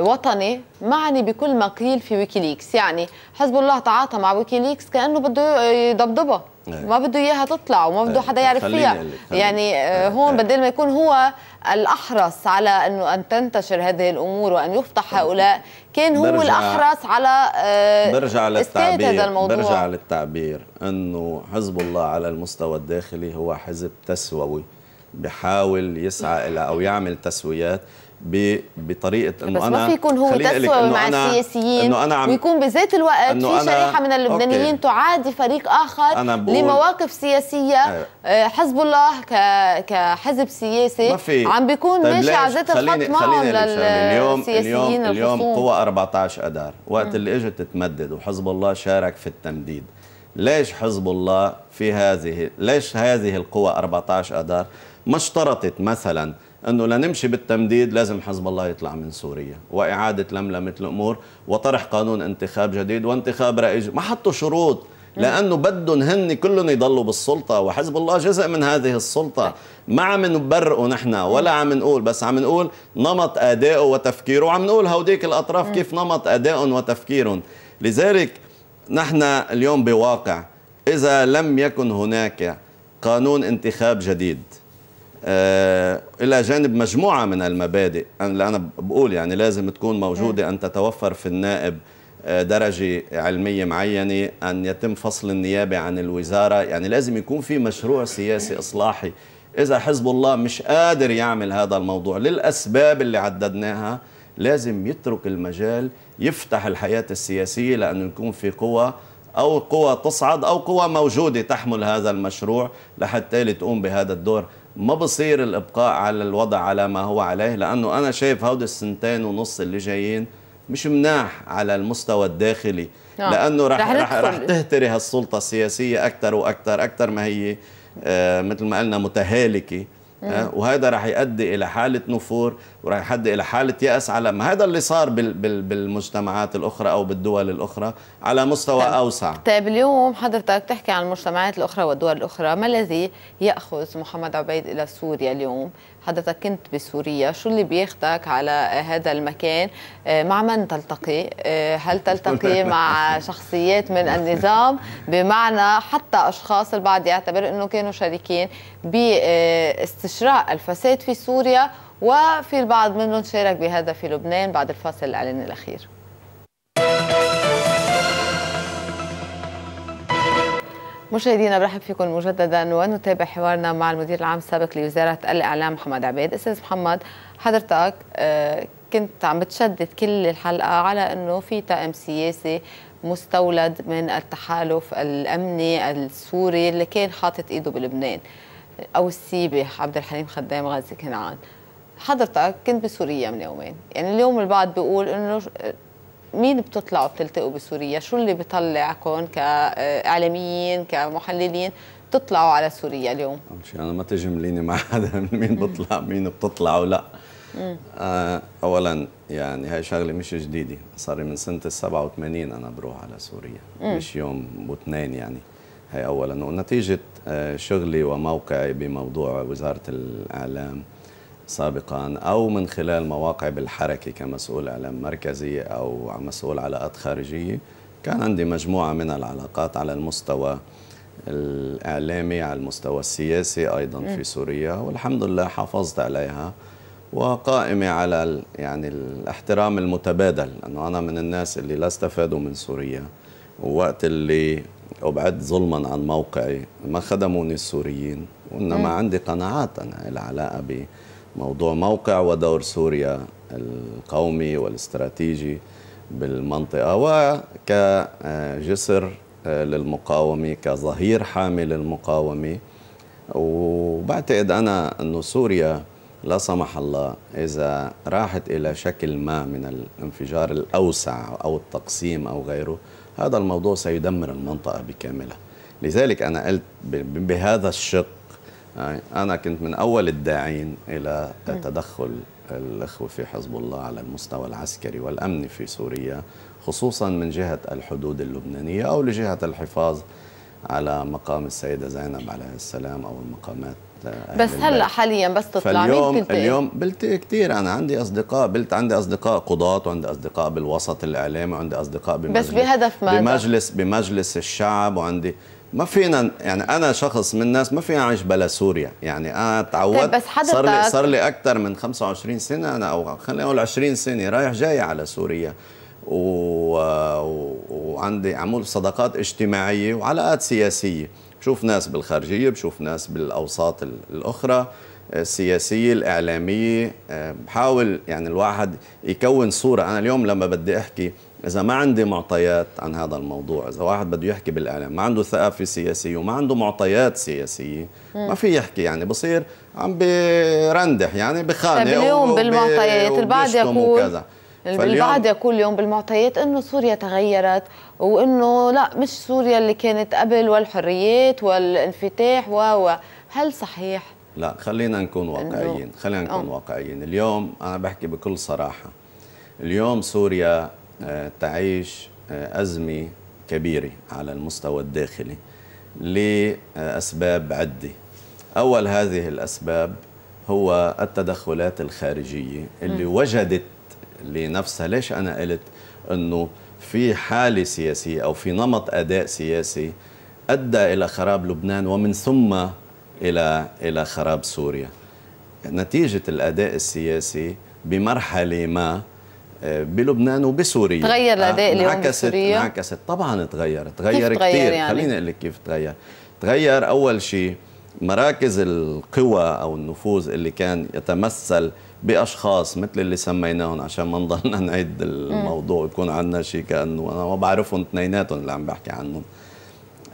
وطني معني بكل ما قيل في ويكيليكس يعني حزب الله تعاطى مع ويكيليكس كأنه بده يضبضبها وما إيه. بده اياها تطلع وما بده إيه. حدا يعرف فيها يعني آه، إيه، هون بدل ما يكون هو الاحرص على انه ان تنتشر هذه الامور وان يفضح هؤلاء كان هو الاحرص على آه، برجع للتعبير هذا الموضوع برجع للتعبير انه حزب الله على المستوى الداخلي هو حزب تسووي بحاول يسعى الى او يعمل تسويات بطريقه انه انا بس ما في يكون هو تسوى مع السياسيين إنه أنا عم ويكون بذات الوقت في شريحه من اللبنانيين تعادي فريق اخر أنا بقول لمواقف سياسيه آه، حزب الله كحزب سياسي عم بيكون طيب ماشي على ذات الخط معهم للسياسيين اليوم اليوم قوى 14 اذار وقت اللي اجت تمدد وحزب الله شارك في التمديد ليش حزب الله في هذه ليش هذه القوى 14 اذار ما اشترطت مثلا انه لنمشي بالتمديد لازم حزب الله يطلع من سوريا واعاده لملمه الامور وطرح قانون انتخاب جديد وانتخاب رئيس ما حطوا شروط لانه بدهم هن كلهم يضلوا بالسلطه وحزب الله جزء من هذه السلطه ما عم نبرئه نحن ولا عم نقول بس عم نقول نمط ادائه وتفكيره وعم نقول هوديك الاطراف كيف نمط ادائهم وتفكيرهم لذلك نحن اليوم بواقع اذا لم يكن هناك قانون انتخاب جديد آه، الى جانب مجموعه من المبادئ اللي انا بقول يعني لازم تكون موجوده ان تتوفر في النائب آه، درجة علمية معينة أن يتم فصل النيابة عن الوزارة يعني لازم يكون في مشروع سياسي إصلاحي إذا حزب الله مش قادر يعمل هذا الموضوع للأسباب اللي عددناها لازم يترك المجال يفتح الحياة السياسية لأنه يكون في قوى أو قوى تصعد أو قوى موجودة تحمل هذا المشروع لحتى تقوم بهذا الدور ما بصير الابقاء على الوضع على ما هو عليه لانه انا شايف هود السنتين ونص اللي جايين مش مناح على المستوى الداخلي نعم. لانه رح رح, رح تهتري هالسلطه السياسيه اكثر واكثر اكثر ما هي آه مثل ما قلنا متهالكه إيه. وهذا راح يؤدي الى حاله نفور وراح يؤدي الى حاله ياس على ما هذا اللي صار بال بال بالمجتمعات الاخرى او بالدول الاخرى على مستوى طيب. اوسع طيب اليوم حضرتك تحكي عن المجتمعات الاخرى والدول الاخرى ما الذي ياخذ محمد عبيد الى سوريا اليوم حضرتك كنت بسوريا شو اللي بياخدك على هذا المكان آه، مع من تلتقي آه، هل تلتقي مع شخصيات من النظام بمعنى حتى أشخاص البعض يعتبر أنه كانوا شريكين باستشراء الفساد في سوريا وفي البعض منهم شارك بهذا في لبنان بعد الفاصل الإعلاني الأخير مشاهدينا برحب فيكم مجددا ونتابع حوارنا مع المدير العام السابق لوزاره الاعلام محمد عبيد استاذ محمد حضرتك آه، كنت عم بتشدد كل الحلقه على انه في تائم سياسي مستولد من التحالف الامني السوري اللي كان حاطط ايده بلبنان او السيبي عبد الحليم خدام غازي كنعان حضرتك كنت بسوريا من يومين يعني اليوم البعض بيقول انه مين بتطلعوا بتلتقوا بسوريا شو اللي بطلعكم كاعلاميين كمحللين تطلعوا على سوريا اليوم شيء انا ما تجمليني مع حدا مين بطلع مين بتطلع ولا آه اولا يعني هاي شغله مش جديده صار من سنه 87 انا بروح على سوريا مم. مش يوم واثنين يعني هي اولا ونتيجه آه، شغلي وموقعي بموضوع وزاره الاعلام سابقا أو من خلال مواقع بالحركة كمسؤول إعلام مركزي أو مسؤول علاقات خارجية كان عندي مجموعة من العلاقات على المستوى الإعلامي على المستوى السياسي أيضا في سوريا والحمد لله حافظت عليها وقائمة على يعني الاحترام المتبادل أنه أنا من الناس اللي لا استفادوا من سوريا ووقت اللي أبعد ظلما عن موقعي ما خدموني السوريين وإنما م. عندي قناعات أنا العلاقة موضوع موقع ودور سوريا القومي والاستراتيجي بالمنطقة وكجسر آه، للمقاومة كظهير حامي للمقاومة وبعتقد أنا أنه سوريا لا سمح الله إذا راحت إلى شكل ما من الانفجار الأوسع أو التقسيم أو غيره هذا الموضوع سيدمر المنطقة بكاملها لذلك أنا قلت بهذا الشق يعني أنا كنت من أول الداعين إلى تدخل الأخوة في حزب الله على المستوى العسكري والأمني في سوريا خصوصا من جهة الحدود اللبنانية أو لجهة الحفاظ على مقام السيدة زينب عليه السلام أو المقامات بس هلا حاليا بس تطلع فاليوم مين إيه؟ اليوم بلتقي كثير انا عندي اصدقاء بلت عندي اصدقاء قضاة وعندي اصدقاء بالوسط الاعلامي وعندي اصدقاء بمجلس بس بهدف ماذا؟ بمجلس بمجلس الشعب وعندي ما فينا يعني انا شخص من الناس ما فينا اعيش بلا سوريا يعني انا تعودت طيب بس حضرتك صار لي صار لي اكثر من 25 سنه انا او خلينا نقول 20 سنه رايح جاي على سوريا و... و... وعندي عمول صداقات اجتماعيه وعلاقات سياسيه بشوف ناس بالخارجيه بشوف ناس بالاوساط الاخرى آه، السياسيه الاعلاميه آه، بحاول يعني الواحد يكون صوره انا اليوم لما بدي احكي إذا ما عندي معطيات عن هذا الموضوع إذا واحد بده يحكي بالإعلام ما عنده ثقافة سياسية وما عنده معطيات سياسية ما في يحكي يعني بصير عم برندح يعني بخانق طيب، اليوم بالمعطيات البعض يقول البعض يقول اليوم بالمعطيات انه سوريا تغيرت وانه لا مش سوريا اللي كانت قبل والحريات والانفتاح و هل صحيح؟ لا خلينا نكون واقعيين خلينا نكون آه. واقعيين اليوم انا بحكي بكل صراحه اليوم سوريا آه، تعيش آه، أزمة كبيرة على المستوى الداخلي لأسباب عدة أول هذه الأسباب هو التدخلات الخارجية اللي م. وجدت لنفسها ليش أنا قلت أنه في حالة سياسية أو في نمط أداء سياسي أدى إلى خراب لبنان ومن ثم إلى إلى خراب سوريا نتيجة الأداء السياسي بمرحلة ما بلبنان وبسوريا تغير آه، الاداء اليوم انعكست بسوريا انعكست طبعا تغير تغير كثير يعني؟ خليني اقول لك كيف تغير تغير اول شيء مراكز القوى او النفوذ اللي كان يتمثل باشخاص مثل اللي سميناهم عشان ما نضلنا نعيد الموضوع يكون عندنا شيء كانه انا ما بعرفهم اثنيناتهم اللي عم بحكي عنهم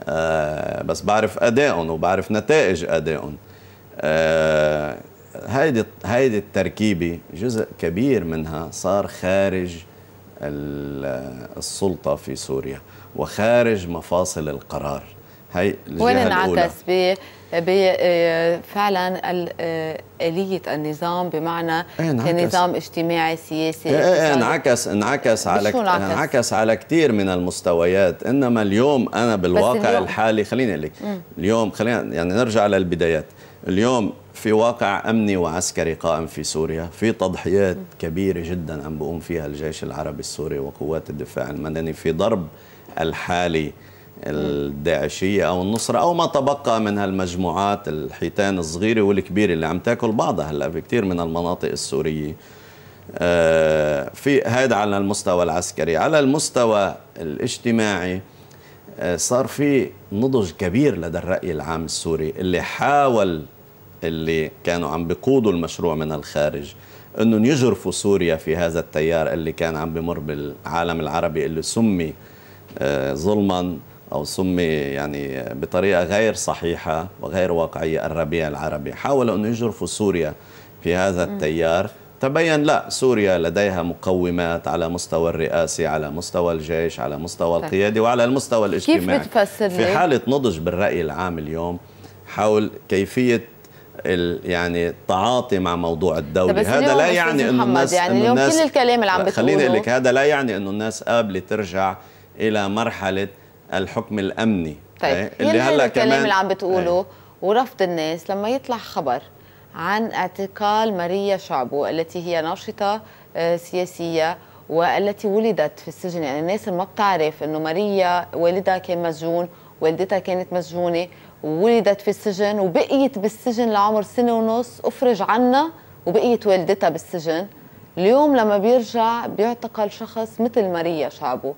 آه بس بعرف ادائهم وبعرف نتائج ادائهم آه هيدي هيدي التركيبه جزء كبير منها صار خارج السلطه في سوريا وخارج مفاصل القرار هي وين انعكس آه، فعلا آه، آلية النظام بمعنى إيه، كنظام اجتماعي سياسي ايه, إيه، انعكس انعكس على انعكس على كثير من المستويات انما اليوم انا بالواقع اليوم الحالي خليني اقول لك اليوم خلينا يعني نرجع للبدايات اليوم في واقع أمني وعسكري قائم في سوريا في تضحيات كبيرة جدا عم بقوم فيها الجيش العربي السوري وقوات الدفاع المدني في ضرب الحالي الداعشية أو النصرة أو ما تبقى من هالمجموعات الحيتان الصغيرة والكبيرة اللي عم تاكل بعضها هلأ في كتير من المناطق السورية آه، في هذا على المستوى العسكري على المستوى الاجتماعي آه، صار في نضج كبير لدى الرأي العام السوري اللي حاول اللي كانوا عم بيقودوا المشروع من الخارج انهم يجرفوا سوريا في هذا التيار اللي كان عم بمر بالعالم العربي اللي سمي آه، ظلما او سمي يعني بطريقه غير صحيحه وغير واقعيه الربيع العربي حاولوا انه يجرفوا سوريا في هذا التيار تبين لا سوريا لديها مقومات على مستوى الرئاسي على مستوى الجيش على مستوى القيادي وعلى المستوى الاجتماعي كيف بتفسر في حاله نضج بالراي العام اليوم حول كيفيه يعني التعاطي مع موضوع الدولة هذا لا يعني انه الناس يعني إنه اليوم الناس كل الكلام اللي عم بتقوله خليني اقول لك هذا لا يعني انه الناس قابله ترجع الى مرحله الحكم الامني طيب ايه اللي هلا الكلام كمان اللي عم بتقوله ايه ورفض الناس لما يطلع خبر عن اعتقال ماريا شعبو التي هي ناشطه آه، سياسيه والتي ولدت في السجن يعني الناس ما بتعرف انه ماريا والدها كان مسجون والدتها كانت مسجونه وولدت في السجن وبقيت بالسجن لعمر سنة ونص أفرج عنها وبقيت والدتها بالسجن اليوم لما بيرجع بيعتقل شخص مثل ماريا شعبو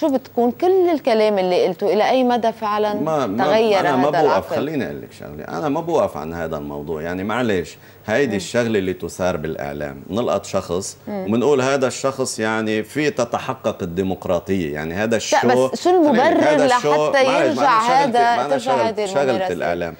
شو بتكون كل الكلام اللي قلته الى اي مدى فعلا ما ما تغير أنا ما هذا بوقف خليني اقول لك شغله انا ما بوقف عن هذا الموضوع يعني معلش هيدي الشغله اللي تثار بالاعلام بنلقط شخص وبنقول هذا الشخص يعني في تتحقق الديمقراطيه يعني هذا الشو بس شو المبرر لحتى يرجع هذا ترجع هذه شغله الاعلام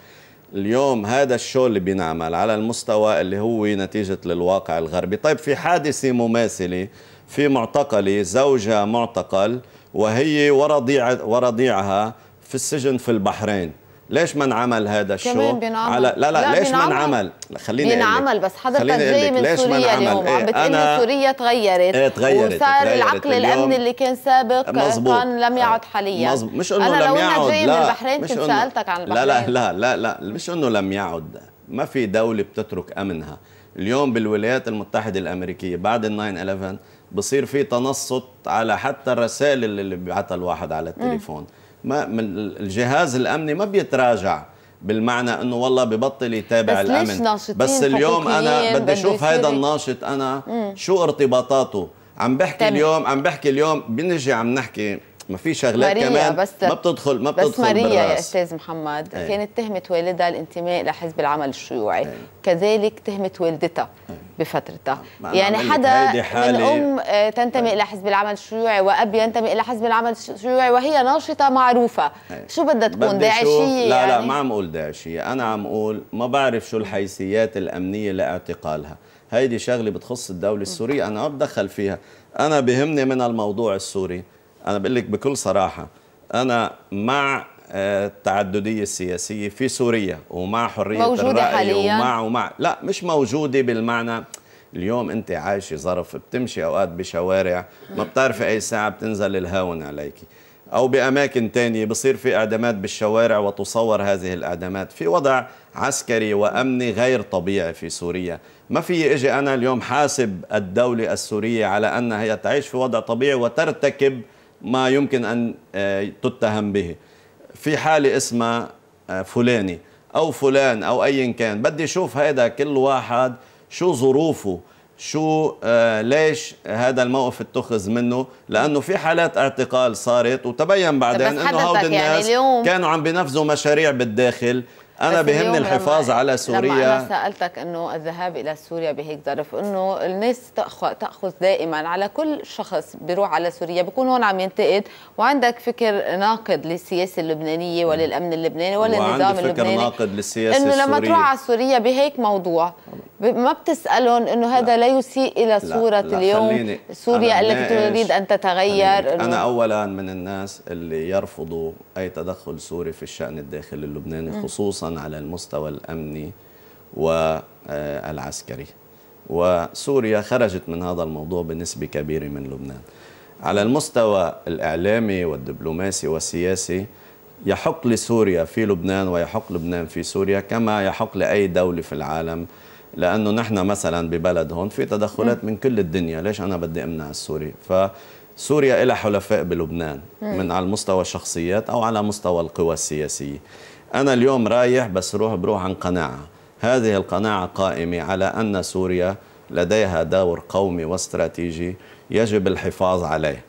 اليوم هذا الشو اللي بينعمل على المستوى اللي هو نتيجه للواقع الغربي طيب في حادثه مماثله في معتقله زوجها معتقل وهي ورضيع ورضيعها في السجن في البحرين ليش ما انعمل هذا الشو كمان بينعمل على لا لا, لا ليش ما انعمل خليني بينعمل بس حضرتك جاي من سوريا اليوم إيه، عم بتقول أنا... سوريا تغيرت ايه تغيرت وصار العقل الامني اللي كان سابق مزبوط. كان لم يعد حاليا مزبوط. مش انه لم يعد انا لو جاي لا. من البحرين كنت سالتك عن البحرين لا لا لا لا مش انه لم يعد ما في دوله بتترك امنها اليوم بالولايات المتحده الامريكيه بعد ال 9 11 بصير في تنصت على حتى الرسائل اللي بيبعتها الواحد على التليفون ما من الجهاز الامني ما بيتراجع بالمعنى انه والله ببطل يتابع بس الامن ليش بس اليوم انا بدي اشوف هيدا الناشط انا مم. شو ارتباطاته عم بحكي تمام. اليوم عم بحكي اليوم بنجي عم نحكي ما في شغلات كمان بس ما بتدخل ما بتدخل بس ماريا بالرأس. يا استاذ محمد أي. كانت تهمه والدها الانتماء لحزب العمل الشيوعي أي. كذلك تهمه والدتها أي. بفترتها يعني حدا من ام آه، تنتمي الى حزب العمل الشيوعي واب ينتمي الى حزب العمل الشيوعي وهي ناشطه معروفه أي. شو بدها تكون داعشيه لا يعني؟ لا ما عم اقول داعشيه انا عم اقول ما بعرف شو الحيثيات الامنيه لاعتقالها هيدي شغله بتخص الدوله السوريه انا ما بدخل فيها انا بهمني من الموضوع السوري انا بقول لك بكل صراحه انا مع آه، التعددية السياسية في سوريا ومع حرية موجودة الرأي حالياً. ومع ومع لا مش موجودة بالمعنى اليوم انت عايشة ظرف بتمشي اوقات بشوارع ما بتعرفي اي ساعة بتنزل الهاون عليك او باماكن تانية بصير في اعدامات بالشوارع وتصور هذه الاعدامات في وضع عسكري وامني غير طبيعي في سوريا ما في اجي انا اليوم حاسب الدولة السورية على انها هي تعيش في وضع طبيعي وترتكب ما يمكن أن آه، تتهم به في حالة اسمها آه، فلاني أو فلان أو أيا كان بدي أشوف هذا كل واحد شو ظروفه شو آه، ليش هذا الموقف اتخذ منه لانه في حالات اعتقال صارت وتبين بعدين انه هؤلاء يعني الناس يعني كانوا عم بينفذوا مشاريع بالداخل انا بهمني الحفاظ على سوريا لما انا سالتك انه الذهاب الى سوريا بهيك ظرف انه الناس تاخذ دائما على كل شخص بيروح على سوريا بيكون هون عم ينتقد وعندك فكر ناقد للسياسه اللبنانيه وللامن اللبناني وللنظام اللبناني وعندك فكر ناقد للسياسه السوريه انه لما السورية. تروح على سوريا بهيك موضوع ما بتسالهم انه هذا لا, لا يسيء الى صوره لا. لا. اليوم سوريا التي تريد ان تتغير انا اولا من الناس اللي يرفضوا اي تدخل سوري في الشان الداخلي اللبناني خصوصا على المستوى الأمني والعسكري وسوريا خرجت من هذا الموضوع بنسبة كبيرة من لبنان على المستوى الإعلامي والدبلوماسي والسياسي يحق لسوريا في لبنان ويحق لبنان في سوريا كما يحق لأي دولة في العالم لأنه نحن مثلا ببلد هون في تدخلات من كل الدنيا ليش أنا بدي أمنع السوري فسوريا إلى حلفاء بلبنان من على مستوى الشخصيات أو على مستوى القوى السياسية أنا اليوم رايح بس روح بروح عن قناعة هذه القناعة قائمة على أن سوريا لديها دور قومي واستراتيجي يجب الحفاظ عليه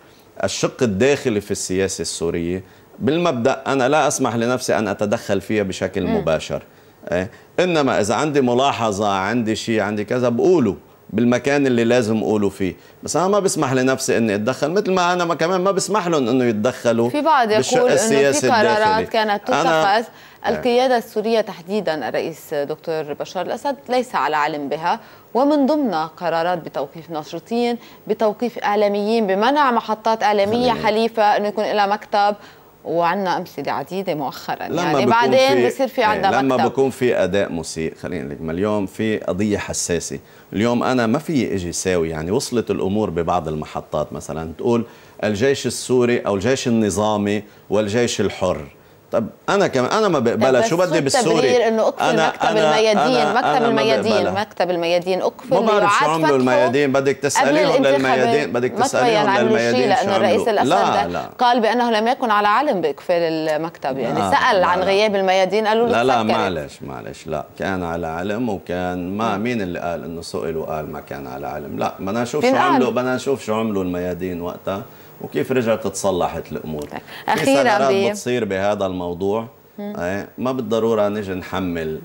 الشق الداخلي في السياسة السورية بالمبدأ أنا لا أسمح لنفسي أن أتدخل فيها بشكل مباشر إيه؟ إنما إذا عندي ملاحظة عندي شيء عندي كذا بقوله بالمكان اللي لازم اقوله فيه بس انا ما بسمح لنفسي اني اتدخل مثل ما انا ما كمان ما بسمح لهم انه يتدخلوا في بعض يقول انه في قرارات الداخلي. كانت تتخذ إيه. القيادة السورية تحديدا الرئيس دكتور بشار الأسد ليس على علم بها ومن ضمنها قرارات بتوقيف ناشطين بتوقيف إعلاميين بمنع محطات إعلامية حليفة أنه يكون لها مكتب وعندنا امثله عديده مؤخرا لما يعني بعدين بصير في عندها إيه، لما مكتب. بكون في اداء مسيء خلينا لك ما اليوم في قضيه حساسه اليوم انا ما في اجي ساوي يعني وصلت الامور ببعض المحطات مثلا تقول الجيش السوري او الجيش النظامي والجيش الحر طب انا كمان انا ما بقبلها شو بدي بالسوري انه اقفل أنا مكتب أنا الميادين أنا مكتب أنا الميادين مكتب الميادين اقفل ما بعرف شو عملوا الميادين بدك تساليهم للميادين بدك تساليهم للميادين لانه الرئيس الاسد لا قال بانه لم يكن على علم باقفال المكتب يعني لا سال لا عن لا غياب الميادين قالوا له لا لا معلش معلش لا كان على علم وكان ما مين اللي قال انه سئل وقال ما كان على علم لا بدنا نشوف شو عملوا بدنا نشوف شو عملوا الميادين وقتها وكيف رجعت تصلحت الامور طيب. في في بتصير بهذا الموضوع ما بالضروره نجي نحمل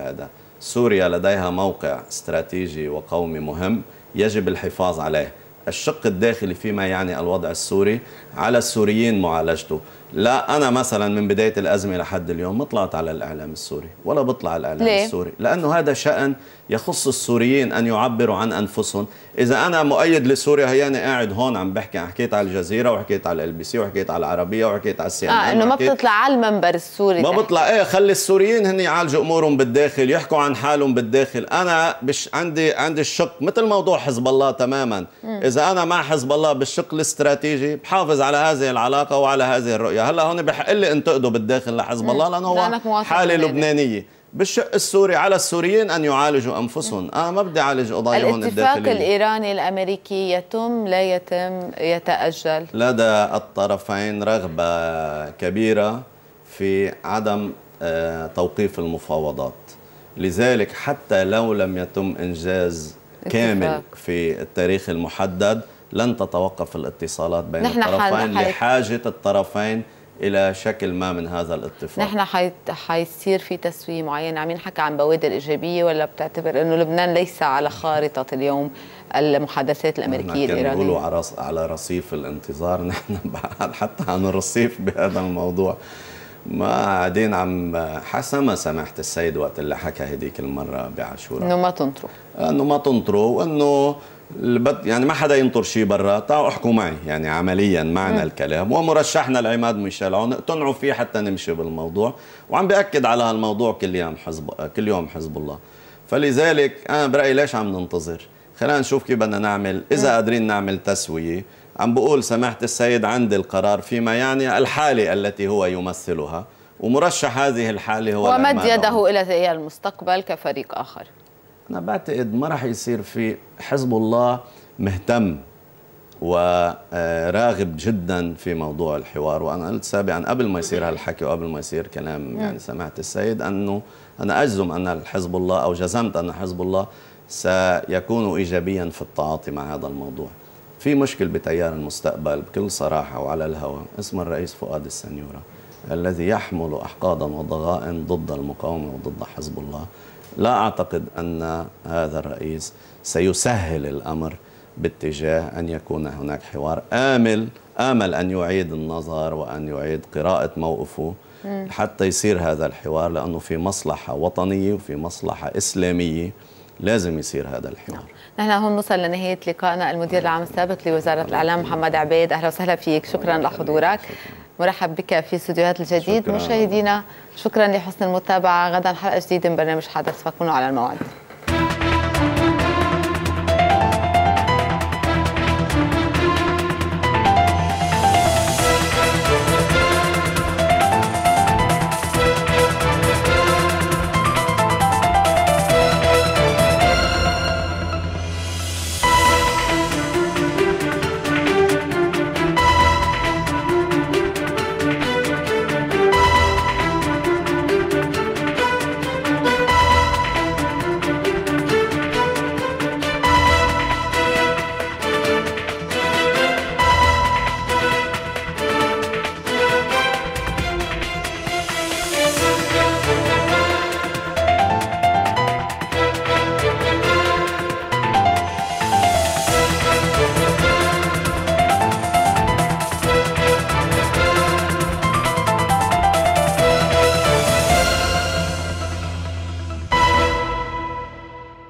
هذا سوريا لديها موقع استراتيجي وقومي مهم يجب الحفاظ عليه الشق الداخلي فيما يعني الوضع السوري على السوريين معالجته لا انا مثلا من بدايه الازمه لحد اليوم ما طلعت على الاعلام السوري ولا بطلع على الاعلام ليه؟ السوري لانه هذا شان يخص السوريين ان يعبروا عن انفسهم اذا انا مؤيد لسوريا هي انا قاعد هون عم بحكي حكيت على الجزيره وحكيت على ال بي سي وحكيت على العربيه وحكيت على السي اه انه ما بتطلع على المنبر السوري ما بطلع ايه خلي السوريين هن يعالجوا امورهم بالداخل يحكوا عن حالهم بالداخل انا بش عندي عندي الشق مثل موضوع حزب الله تماما م. اذا انا مع حزب الله بالشق الاستراتيجي بحافظ على هذه العلاقه وعلى هذه الرؤيه هلا هون بحق لي انتقده بالداخل لحزب الله لانه هو حاله لبنانيه بالشق السوري على السوريين ان يعالجوا انفسهم، انا آه، ما بدي اعالج قضاياهم الداخليه الاتفاق الايراني الامريكي يتم لا يتم يتاجل لدى الطرفين رغبه كبيره في عدم آه، توقيف المفاوضات، لذلك حتى لو لم يتم انجاز كامل في التاريخ المحدد لن تتوقف الاتصالات بين نحن الطرفين حل... لحاجة الطرفين الى شكل ما من هذا الاتفاق نحن حي... حيصير في تسويه معينه عم ينحكى عن بوادر ايجابيه ولا بتعتبر انه لبنان ليس على خارطه اليوم المحادثات الامريكيه الايرانيه بيقولوا على رص... على رصيف الانتظار نحن بعد حتى عن الرصيف بهذا الموضوع ما قاعدين عم حسب ما سمحت السيد وقت اللي حكى هديك المره بعاشوراء انه ما تنطروا انه ما تنطروا وانه يعني ما حدا ينطر شيء برا تعالوا طيب، احكوا معي يعني عمليا معنا م. الكلام ومرشحنا العماد ميشيل عون اقتنعوا فيه حتى نمشي بالموضوع وعم باكد على هالموضوع كل يوم حزب كل يوم حزب الله فلذلك انا برايي ليش عم ننتظر خلينا نشوف كيف بدنا نعمل اذا قادرين نعمل تسويه عم بقول سماحه السيد عندي القرار فيما يعني الحاله التي هو يمثلها ومرشح هذه الحاله هو ومد يده الى المستقبل كفريق اخر أنا بعتقد ما راح يصير في حزب الله مهتم وراغب جدا في موضوع الحوار وانا قلت سابقا قبل ما يصير هالحكي وقبل ما يصير كلام يعني سمعت السيد انه انا اجزم ان حزب الله او جزمت ان حزب الله سيكون ايجابيا في التعاطي مع هذا الموضوع. في مشكل بتيار المستقبل بكل صراحه وعلى الهواء اسم الرئيس فؤاد السنيوره الذي يحمل احقادا وضغائن ضد المقاومه وضد حزب الله لا أعتقد أن هذا الرئيس سيسهل الأمر باتجاه أن يكون هناك حوار آمل آمل أن يعيد النظر وأن يعيد قراءة موقفه حتى يصير هذا الحوار لأنه في مصلحة وطنية وفي مصلحة إسلامية لازم يصير هذا الحوار نحن نعم. هون نصل لنهاية لقائنا المدير العام السابق لوزارة الإعلام محمد عبيد أهلا وسهلا فيك شكرا لحضورك مرحب بك في استديوهات الجديد مشاهدينا شكرا لحسن المتابعه غدا حلقه جديده من برنامج حدث فكونوا على الموعد